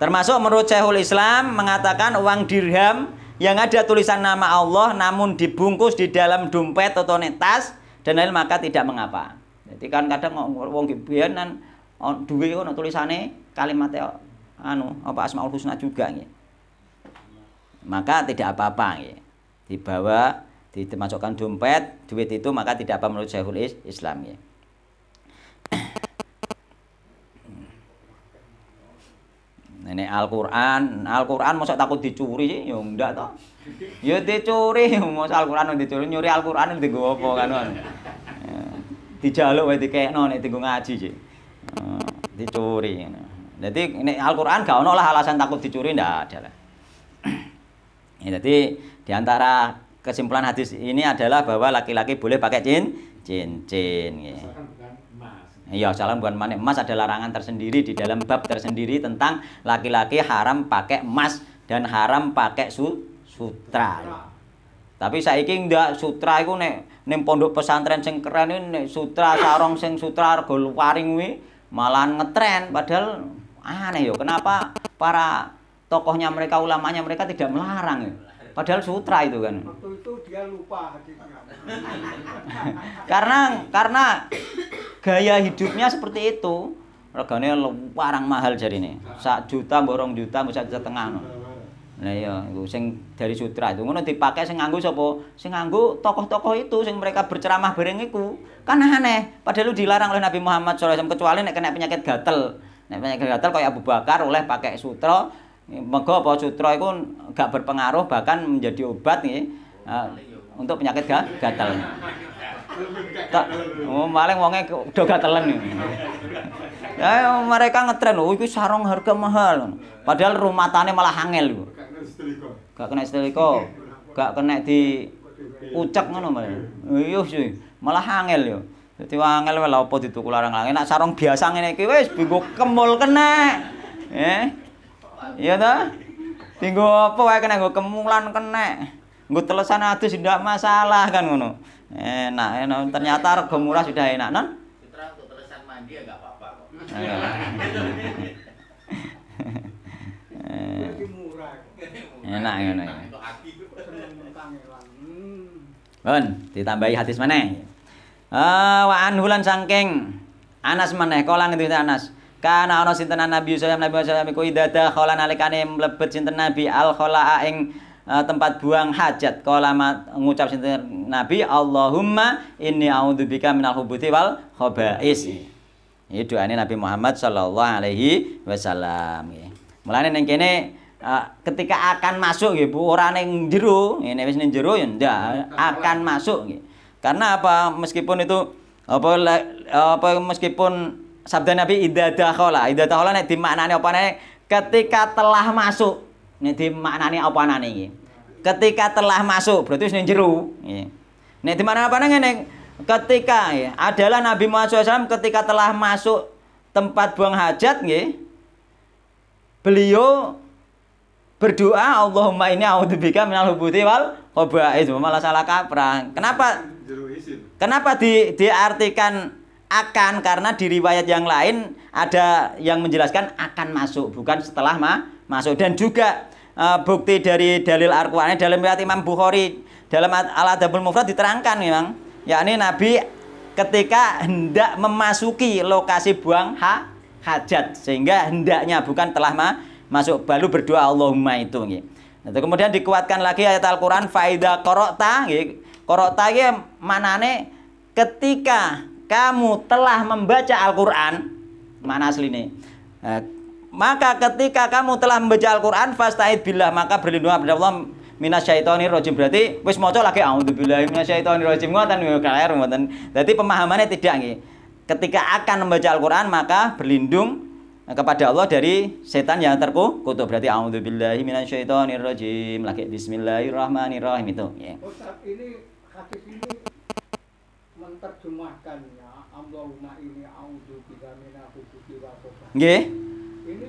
termasuk menurut Syekhul Islam mengatakan uang dirham yang ada tulisan nama Allah namun dibungkus di dalam dompet atau netas dan lain maka tidak mengapa jadi kan kadang ngomong wong dan oh, duit itu tulisannya kalimatnya e, anu apa asmaul husna juga ya. maka tidak apa-apa ya. dibawa dimasukkan dompet duit itu maka tidak apa menurut Syekhul Islam ya. Ini Al-Qur'an, Al-Qur'an masa takut dicuri ya enggak toh. Ya dicuri, masa Al-Qur'an dicuri, nyuri Al-Qur'an dienggo apa kan. Ya. Dijaluk wae dikekno nek ngaji sih. dicuri. Jadi ini Al-Qur'an gak ono lah alasan takut dicuri ndak ada lah. Ya, jadi di antara kesimpulan hadis ini adalah bahwa laki-laki boleh pakai cin cincin ya. Iya, salam bukan emas. Emas ada larangan tersendiri di dalam bab tersendiri tentang laki-laki haram pakai emas dan haram pakai su sutra. Tapi saya ingin ndak sutra itu nek ning pondok pesantren sing keren nek sutra sarong sing sutra rego waring wi malahan ngetren padahal aneh yo kenapa para tokohnya mereka ulamanya mereka tidak melarang ya. Padahal sutra itu kan. Waktu itu dia lupa karena karena gaya hidupnya seperti itu. Regane warang mahal jadi ini. Sak juta, borong juta, bisa juta tengah. No. Nah iya, sing dari sutra itu ngono dipakai sing nganggo sapa? Sing nganggo tokoh-tokoh itu sing mereka berceramah bareng iku. Kan aneh, padahal lu dilarang oleh Nabi Muhammad SAW kecuali nek kena penyakit gatel. Nek penyakit gatel kaya Abu Bakar oleh pakai sutra, Mego apa sutra itu gak berpengaruh bahkan menjadi obat nih uh, eh, untuk penyakit ga, gatal. Tak, oh, maling wonge udah gatelan nih. Ya, ya, mereka ngetren, oh itu sarung harga mahal. Padahal rumah tane malah hangel. Gak kena stiliko, gak kena di ucek ngono malah. Iya sih, malah hangel yo. Jadi angel wae lha apa dituku larang-larang. Nek sarung biasa ngene iki wis kemol kena. Eh, Iya toh Tinggu apa wae kena nggo kemulan kena. Nggo telesan adus sudah masalah kan ngono. Enak, enak. Ternyata harga murah sudah enak, non? Citra untuk telesan mandi ya enggak apa-apa kok. Enak enak. Pun ditambahi hadis mana? Uh, eh, wa anhulan sangking Anas maneh kala itu Anas. Kana ana sinten Nabi sallallahu alaihi wasallam iku idza dakhala nalikane mlebet sinten Nabi al khalaa ing e, tempat buang hajat kala ngucap sinten Nabi Allahumma inni a'udzubika minal hubuti wal khaba'is. Iki doane Nabi Muhammad sallallahu alaihi wasallam. Mulane ning kene e, ketika akan masuk nggih Bu, ora ning jero, ngene wis ning jero ya ndak akan masuk nggih. Karena apa meskipun itu apa apa meskipun sabda Nabi idza dakhala. Idza dakhala nek dimaknani apa nek ketika telah masuk. Nek dimaknani apa nek iki? Ketika telah masuk berarti wis ning jero. Nggih. Nek dimaknani apa nek ketika ya, adalah Nabi Muhammad SAW ketika telah masuk tempat buang hajat nggih. Beliau berdoa Allahumma ini a'udzubika minal hubuti wal khaba'is wa malasalaka kaprah. Kenapa? Kenapa di diartikan akan karena di riwayat yang lain ada yang menjelaskan akan masuk bukan setelah ma masuk dan juga e, bukti dari dalil al dalam riwayat Imam Bukhari dalam Al-Adabul Mufrad diterangkan memang yakni Nabi ketika hendak memasuki lokasi buang ha hajat sehingga hendaknya bukan telah ma masuk baru berdoa Allahumma itu gitu. kemudian dikuatkan lagi ayat Al-Qur'an faida korokta gitu. Korota manane ketika kamu telah membaca Al-Qur'an, mana asli ini maka ketika kamu telah membaca Al-Qur'an fasta'id billah, maka berlindung kepada Allah syaitani rojim berarti wis moco lagi minas syaitani rojim ngoten kalahir ngoten Jadi pemahamannya tidak nih. ketika akan membaca Al-Qur'an maka berlindung eh, kepada Allah dari setan yang terkutuk berarti auzubillahi minasyaitoni rojim lagi bismillahirrahmanirrahim itu ya. Oh, Ustaz, ini hadis ini menerjemahkannya Allahumma ini auzu bika minal khususi wa Nggih.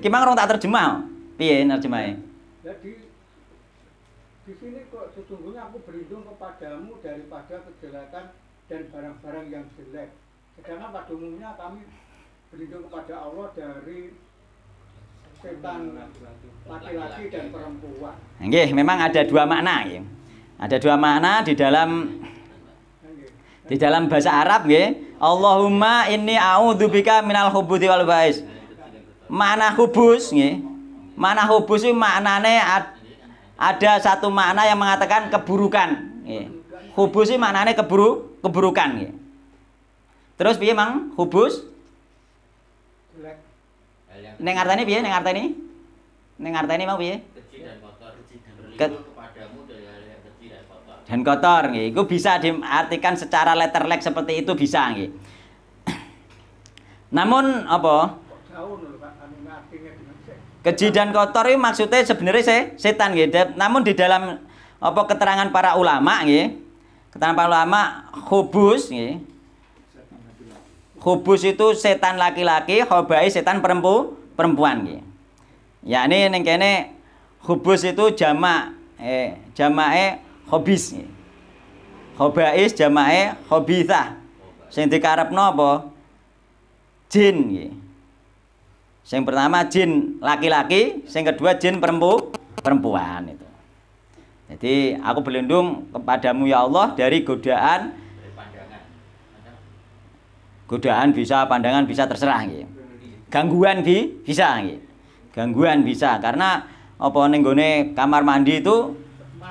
Ki mang tak terjemah. Piye nerjemahe? Jadi di sini kok sesungguhnya aku berlindung kepadamu daripada kejelekan dan barang-barang yang jelek. Sedangkan pada umumnya kami berlindung kepada Allah dari setan laki-laki dan perempuan. Nggih, memang ada dua makna ya. Ada dua makna di dalam di dalam bahasa Arab ya Allahumma inni a'udzubika minal khubuti wal bais. Mana khubus ya Mana khubus itu maknanya ad, ada satu makna yang mengatakan keburukan ya. Khubus itu maknanya keburu keburukan ya. Terus piye Mang? Khubus? Ning artane piye? neng artane? Ning artane mau piye? Kecil dan dan kotor nggih. Iku bisa diartikan secara letter like seperti itu bisa nggih. Namun apa? Keji dan kotor itu maksudnya sebenarnya se setan gitu. Namun di dalam apa keterangan para ulama nggih, keterangan para ulama khubus nggih. Hubus itu setan laki-laki, hobai setan perempu, perempuan nggih. Ya ini ning kene khubus itu jamak eh eh, Hobis. hobais jamae, hobita Sing dikarepno apa? Jin nggih. yang pertama jin laki-laki, yang kedua jin perempu, perempuan itu. Jadi aku berlindung kepadamu ya Allah dari godaan godaan bisa, pandangan bisa terserah nggih. Gangguan bi, bisa nggih. Gangguan bisa karena apa ning kamar mandi itu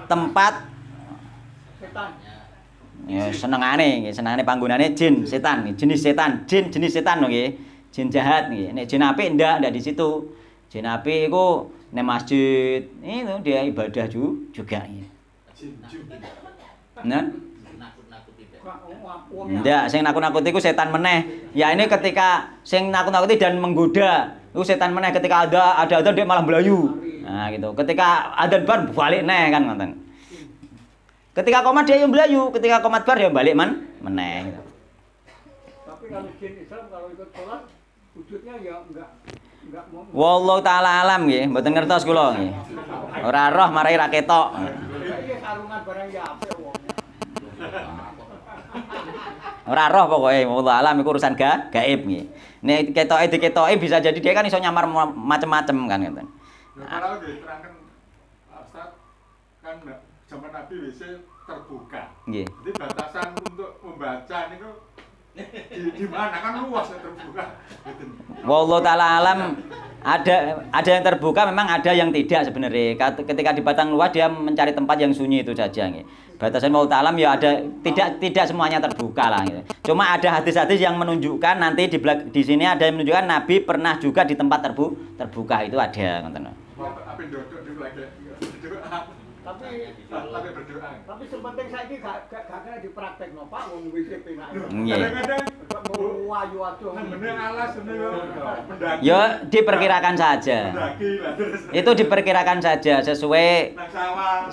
tempat Ya senengane seneng panggung panggonane jin, setan, jenis setan, jin jenis setan nggih. Jin jahat nih, Nih jin api, ndak ndak di situ. Jin api, itu nih masjid itu dia ibadah juga nggih. Nah, Enggak, sing nakut-nakuti itu setan meneh. Ya ini ketika sing nakut-nakuti dan menggoda, itu setan meneh ketika ada ada ada dia malah belayu. Nah, gitu. Ketika ada ban balik neh kan ngoten. Ketika komat dia yang belayu, ketika komat bar dia balik man meneng. Tapi kalau jin Islam kalau ikut sholat wujudnya ya enggak enggak mau. Wallahu taala alam nggih, mboten ngertos kula nggih. Ora roh marai ra ketok. sarungan pokoknya, ya Ora roh pokoke wallahu alam iku urusan ga gaib nggih. Nek ketoke diketoke bisa jadi dia kan iso nyamar macem-macem kan ngoten. Nah, ya, kalau diterangkan Ustaz kan enggak zaman Nabi WC terbuka. Nggih. Iya. Yeah. Jadi batasan untuk membaca niku di, di mana kan luas yang terbuka. Wallahu taala alam ada ada yang terbuka memang ada yang tidak sebenarnya. Ketika di batang luas dia mencari tempat yang sunyi itu saja nggih. Batasan mau taala ya ada tidak tidak semuanya terbuka lah gitu. Cuma ada hadis-hadis yang menunjukkan nanti di belak, di sini ada yang menunjukkan Nabi pernah juga di tempat terbu, terbuka itu ada ngoten. Apa ndodok di belakang tapi berdoa. Tapi sepenting saiki gak gak gak dipraktekno Pak wong wis penak. Iya. Kadang-kadang wayu aduh. Bener alas bener iya. Yo diperkirakan saja. Itu diperkirakan saja sesuai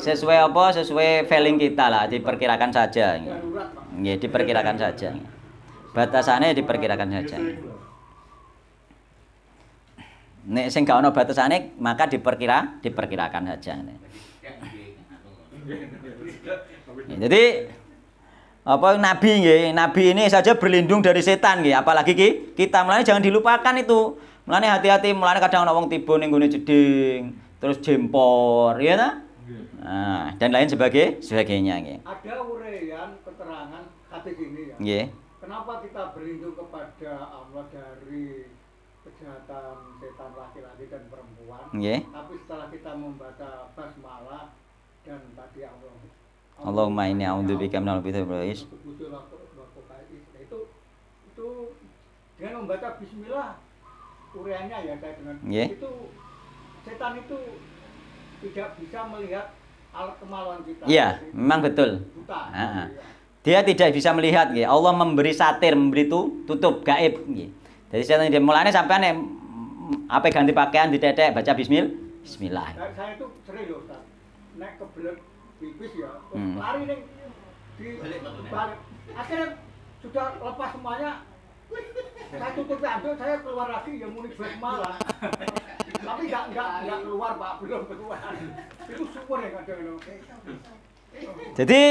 sesuai apa sesuai feeling kita lah diperkirakan saja. Nggih, iya, diperkirakan saja. Batasannya diperkirakan saja. Nek sing gak ono batasane maka diperkira diperkirakan saja. Nih. Ya, jadi apa nabi ya, nabi ini saja berlindung dari setan ya, apalagi ki, kita mulane jangan dilupakan itu. Mulane hati-hati, mulane kadang ana wong tiba ning gone jeding, terus jempor, ya ta? Nah, dan lain sebagai sebagainya ya. Ada uraian keterangan kata ini ya. Nggih. Kenapa kita berlindung kepada Allah dari kejahatan setan laki-laki dan perempuan? Ya. Tapi setelah kita membaca basmalah Ya Allahumma inni ya a'udzubika minal fitri wal is. Nah, itu dengan membaca bismillah ureanya ya kayak dengan yeah. itu setan itu tidak bisa melihat alat kemaluan kita. Iya, yeah, memang betul. Buta. Ha -huh. Dia tidak bisa melihat ya. Allah memberi satir, memberi itu tutup gaib ya. Jadi setan dia mulanya sampai nih apa ganti pakaian di tetek baca bismillah. bismillah. Saya, itu sering loh, nek kebelet pipis ya hmm. lari ning di balik akhirnya sudah lepas semuanya saya tutup anduk saya keluar lagi ya muni bed malah tapi nggak nggak nggak keluar pak belum keluar itu syukur ya kadang jadi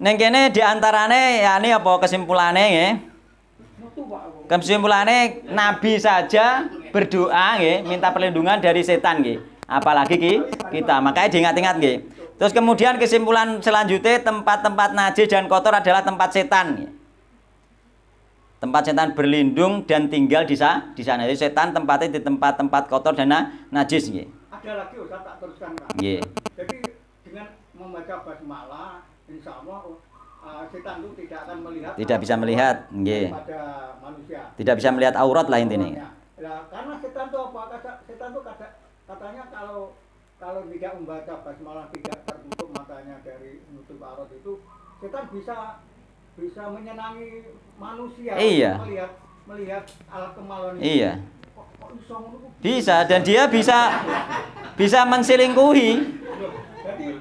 neng kene diantarane ya ini apa kesimpulannya ya kesimpulannya nabi saja berdoa ya, minta perlindungan dari setan gitu apalagi ki, kita. Makanya diingat-ingat nggih. Terus kemudian kesimpulan selanjutnya tempat-tempat najis dan kotor adalah tempat setan. Tempat setan berlindung dan tinggal di sana. Di sana. Jadi setan tempatnya di tempat-tempat kotor dan najis nggih. Ada lagi Ustaz tak teruskan Pak. Nggih. Jadi dengan membaca basmalah insya Allah uh, setan itu tidak akan melihat tidak bisa melihat nggih pada manusia tidak bisa melihat aurat lah intinya nah, karena setan itu apa setan itu kada katanya kalau kalau tidak membaca basmalah tidak tertutup matanya dari nutup arot itu setan bisa bisa menyenangi manusia iya. melihat melihat alat kemaluan iya bisa dan dia bisa bisa menselingkuhi jadi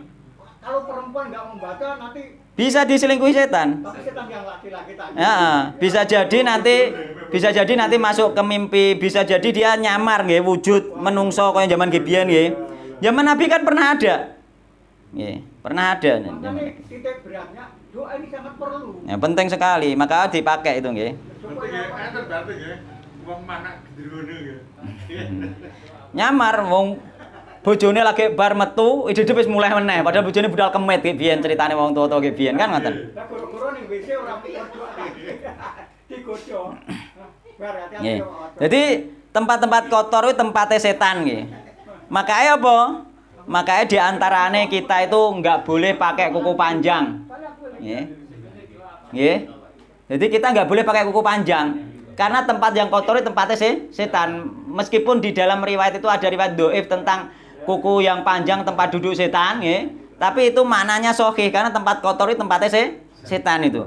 kalau perempuan nggak membaca nanti bisa diselingkuhi setan. Ya, ya, bisa jadi nanti bisa jadi nanti masuk ke mimpi, bisa jadi dia nyamar nggih wujud menungso kaya zaman gebian nggih. Zaman Nabi kan pernah ada. Nggih, pernah ada. Makanya titik beratnya doa ini sangat perlu. Ya, penting sekali, maka dipakai itu nggih. Ya, ya. Nyamar wong bojone lagi bar metu, ide wis mulai meneh. Padahal bojone budal kemet gitu biyen ceritane wong tua-tua gitu biyen kan ngatain. Lah Jadi tempat-tempat kotor itu tempatnya setan gitu. Makanya apa? Makanya diantaranya kita itu nggak boleh pakai kuku panjang. Ya. Jadi kita nggak boleh pakai kuku panjang karena tempat yang kotor itu tempatnya setan. Meskipun di dalam riwayat itu ada riwayat doif tentang kuku yang panjang tempat duduk setan ya. Tapi itu maknanya sohi karena tempat kotor itu tempatnya se setan itu.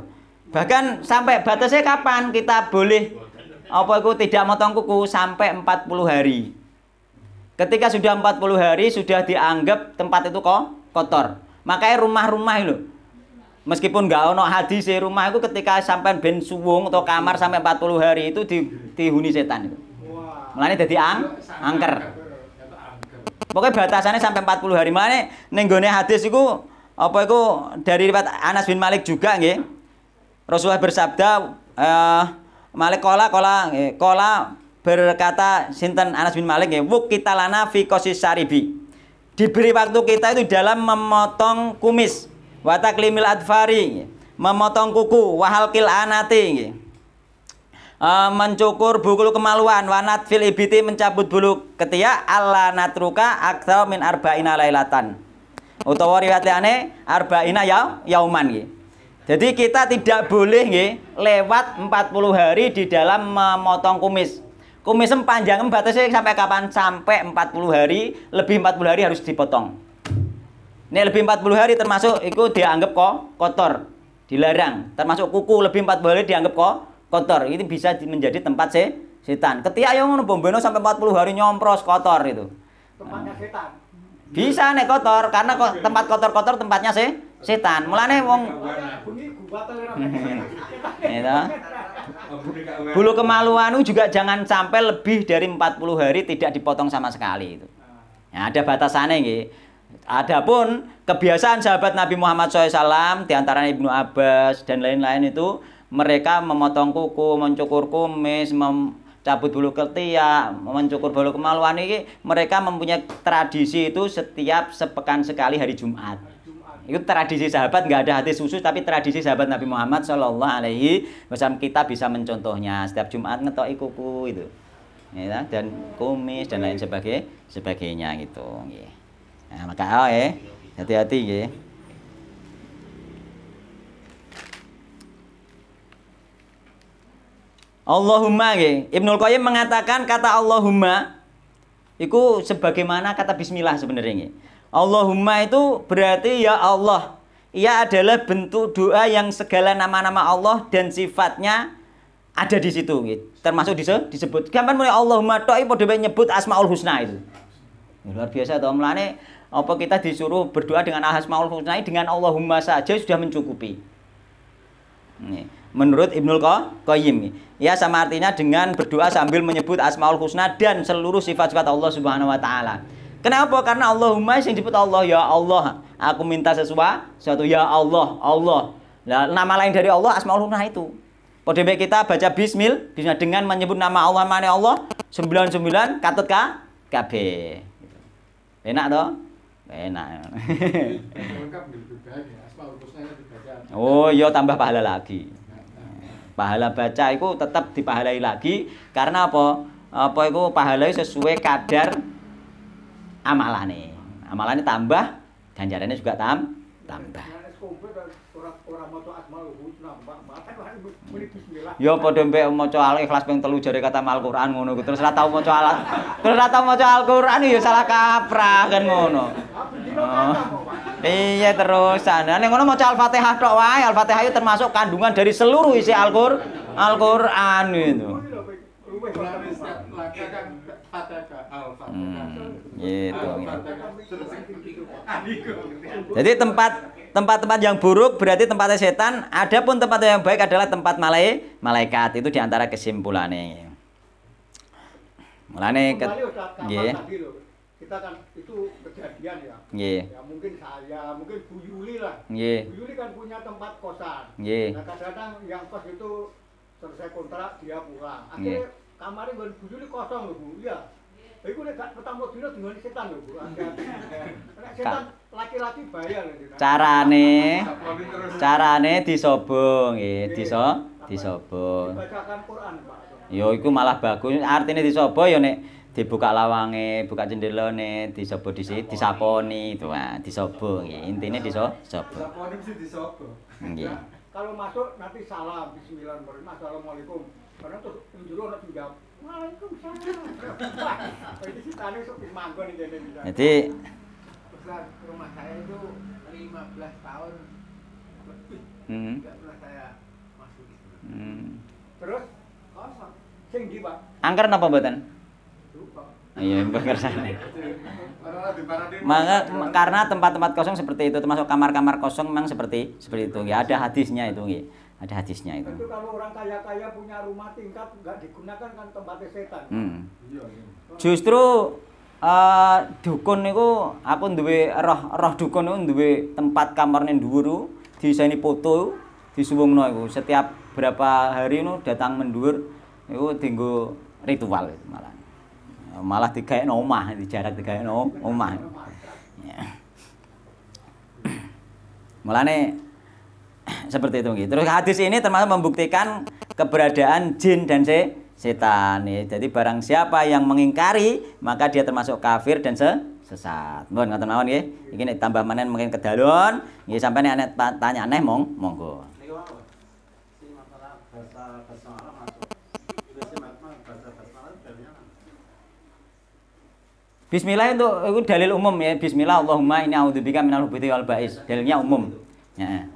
Bahkan sampai batasnya kapan kita boleh apa itu tidak motong kuku sampai 40 hari. Ketika sudah 40 hari sudah dianggap tempat itu kok kotor. Makanya rumah-rumah itu Meskipun nggak ono hadis ya, rumah itu ketika sampai ben suwung atau kamar sampai 40 hari itu di, dihuni setan itu. Wow. jadi ang angker. Pokoknya batasannya sampai 40 hari mana ning hadis itu, apa itu dari riwayat Anas bin Malik juga nggih. Rasulullah bersabda eh, Malik kola kola nge, kola berkata sinten Anas bin Malik nggih, "Wuk kita lana fi saribi." Diberi waktu kita itu dalam memotong kumis, wataklimil adfari, memotong kuku, wahal kil anati nggih. Eh, mencukur bulu kemaluan wanat fil ibiti mencabut bulu ketiak ala natruka aksal min arba'ina lailatan utawa riwayat liyane arba'ina ya yauman gitu. jadi kita tidak boleh gitu lewat 40 hari di dalam memotong kumis kumis panjang batasnya sampai kapan sampai 40 hari lebih 40 hari harus dipotong ini lebih 40 hari termasuk itu dianggap kok kotor dilarang termasuk kuku lebih 40 hari dianggap kok kotor ini bisa menjadi tempat se setan ketika yang ngono bombeno sampai 40 hari nyompros kotor itu tempatnya nah. setan bisa nih kotor karena ko tempat kotor-kotor tempatnya se setan mulane wong itu iya bulu kemaluan juga jangan sampai lebih dari 40 hari tidak dipotong sama sekali itu ya, ada batasannya gitu Adapun kebiasaan sahabat Nabi Muhammad SAW diantara Ibnu Abbas dan lain-lain itu mereka memotong kuku, mencukur kumis, mencabut bulu ketiak, mencukur bulu kemaluan ini mereka mempunyai tradisi itu setiap sepekan sekali hari Jumat. Itu tradisi sahabat nggak ada hati susu tapi tradisi sahabat Nabi Muhammad Shallallahu Alaihi Wasallam kita bisa mencontohnya setiap Jumat ngetok kuku itu ya, kan? dan kumis dan lain sebagainya sebagainya gitu. Nah, maka oh, ya hati-hati gitu. Allahumma nggih. Ibnul Qayyim mengatakan kata Allahumma itu sebagaimana kata bismillah sebenarnya Allahumma itu berarti ya Allah. Ia adalah bentuk doa yang segala nama-nama Allah dan sifatnya ada di situ gitu. Termasuk dise disebut. Gampang mulai Allahumma tok padha nyebut Asmaul Husna itu. Luar biasa toh melane apa kita disuruh berdoa dengan Asmaul Husna dengan Allahumma saja sudah mencukupi menurut Ibnul Qayyim ya sama artinya dengan berdoa sambil menyebut asmaul husna dan seluruh sifat-sifat Allah Subhanahu wa taala. Kenapa? Karena Allahumma yang disebut Allah ya Allah. Aku minta sesuatu ya Allah, Allah. Nah, nama lain dari Allah asmaul husna itu. Kode kita baca bismil bisa dengan menyebut nama Allah mana Allah 99 katut ka KB. Enak toh? Enak. Ya, oh, yo iya, tambah pahala lagi pahala baca itu tetap dipahalai lagi karena apa apa itu pahalai sesuai kadar amalane amalannya tambah ganjarannya juga tam tambah Yo, iya, ya, padha mbek maca Al-Ikhlas ping telu jare kata Al-Qur'an ngono terus ora tau maca Al. Terus ora tau maca Al-Qur'an ya salah kaprah kan ngono. Oh. Iya terus, Nek ngono maca Al-Fatihah tok wae. Al-Fatihah itu termasuk kandungan dari seluruh isi Al-Qur'an Al-Qur'an itu. Oh, hmm, gitu. Oh, ah, Jadi tempat tempat-tempat yang buruk berarti tempatnya setan. Adapun tempat yang baik adalah tempat malai malaikat. Itu diantara kesimpulannya. Mulane ke, nggih. Kita kan itu kejadian ya. Ya mungkin saya, mungkin Bu Yuli lah. Nggih. Bu Yuli kan punya tempat kosan. Nggih. Nah kadang-kadang yang kos itu selesai kontrak dia pulang. Akhirnya kamare nggon bujune kosong lho Bu. Iya. Iku nek gak ketemu dina dingoni setan lho Bu. Nek setan laki-laki bahaya lho. Carane carane disobong nggih, diso disobong. Dibacakan Quran Pak. Ya iku malah bagus. Artine disobo ya nek dibuka lawange, buka cendelone, disobo disi, disaponi itu ah, disobo nggih. Intine diso Disaponi mesti disobo. Nggih. Kalau masuk nanti salam bismillahirrahmanirrahim. Assalamualaikum. Jadi hmm. hmm. Terus kosong. tinggi Pak. Angker napa mboten? Iya, bakar sana. Maka karena tempat-tempat kosong seperti itu termasuk kamar-kamar kosong memang seperti seperti itu. Ya ada hadisnya itu Gitu ada hadisnya itu. Itu kalau orang kaya-kaya punya rumah tingkat nggak digunakan kan tempatnya setan. Hmm. Iya, iya. Justru uh, dukun niku aku duwe roh roh dukun niku duwe tempat kamarnya di sini foto di disuwungno iku setiap berapa hari nu datang mendur itu tinggu ritual itu malah eh, malah tiga no omah di jarak tiga no omah ya. malah nih seperti itu gitu. Terus hadis ini termasuk membuktikan keberadaan jin dan se setan. Ya. Jadi barang siapa yang mengingkari, maka dia termasuk kafir dan se sesat. Mohon ngatur mawon nggih. Iki nek tambah manen mungkin kedalon, nggih sampeyan nek tanya aneh mong monggo. Bismillah itu, itu dalil umum ya. Bismillah Allahumma ini a'udzubika minal hubuti wal bais. Dalilnya umum. Ya.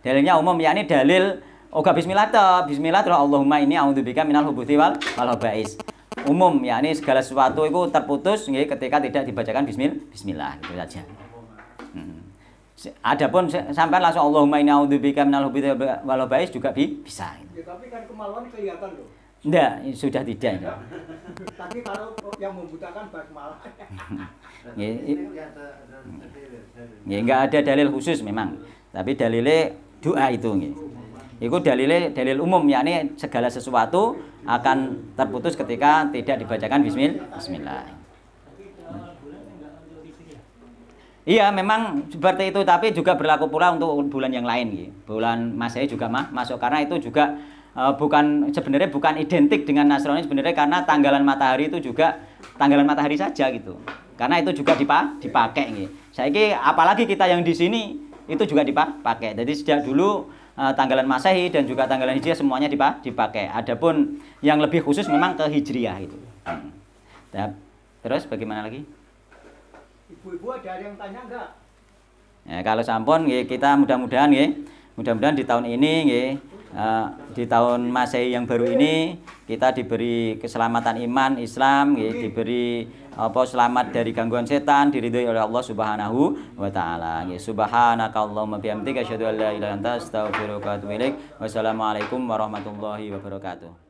Dalilnya umum yakni dalil Oga oh, bismillah ta, bismillah terus Allahumma ini a'udzubika minal hubuti wal malabais. Umum yakni segala sesuatu itu terputus nggih ketika tidak dibacakan bismillah bismillah gitu saja. Hmm. Adapun sampai langsung Allahumma ini a'udzubika minal hubuti wal malabais juga bi bisa. Ya, tapi kan kemaluan kelihatan loh. Tidak, sudah tidak. Ya. Tapi kalau yang membutakan malah. ya, enggak ada dalil khusus memang. Tapi dalilnya doa itu nih Iku dalil dalil umum yakni segala sesuatu akan terputus ketika tidak dibacakan bismillah. Iya memang seperti itu tapi juga berlaku pula untuk bulan yang lain gitu. Bulan Masehi juga mah masuk karena itu juga uh, bukan sebenarnya bukan identik dengan Nasrani sebenarnya karena tanggalan matahari itu juga tanggalan matahari saja gitu. Karena itu juga dipakai gitu. Saya apalagi kita yang di sini itu juga dipakai. Jadi sejak dulu eh, tanggalan Masehi dan juga tanggalan Hijriah semuanya dipakai. Adapun yang lebih khusus memang ke Hijriah itu. terus bagaimana lagi? Ibu-ibu ada yang tanya enggak? Ya, kalau sampun kita mudah-mudahan ya, mudah-mudahan di tahun ini ya, di tahun Masehi yang baru ini kita diberi keselamatan iman Islam ya, diberi apa selamat dari gangguan setan diridhoi oleh Allah Subhanahu wa taala. Ya subhanakallahumma bihamdika asyhadu an la ilaha illa anta astaghfiruka wa atubu ilaik. Wassalamualaikum warahmatullahi wabarakatuh.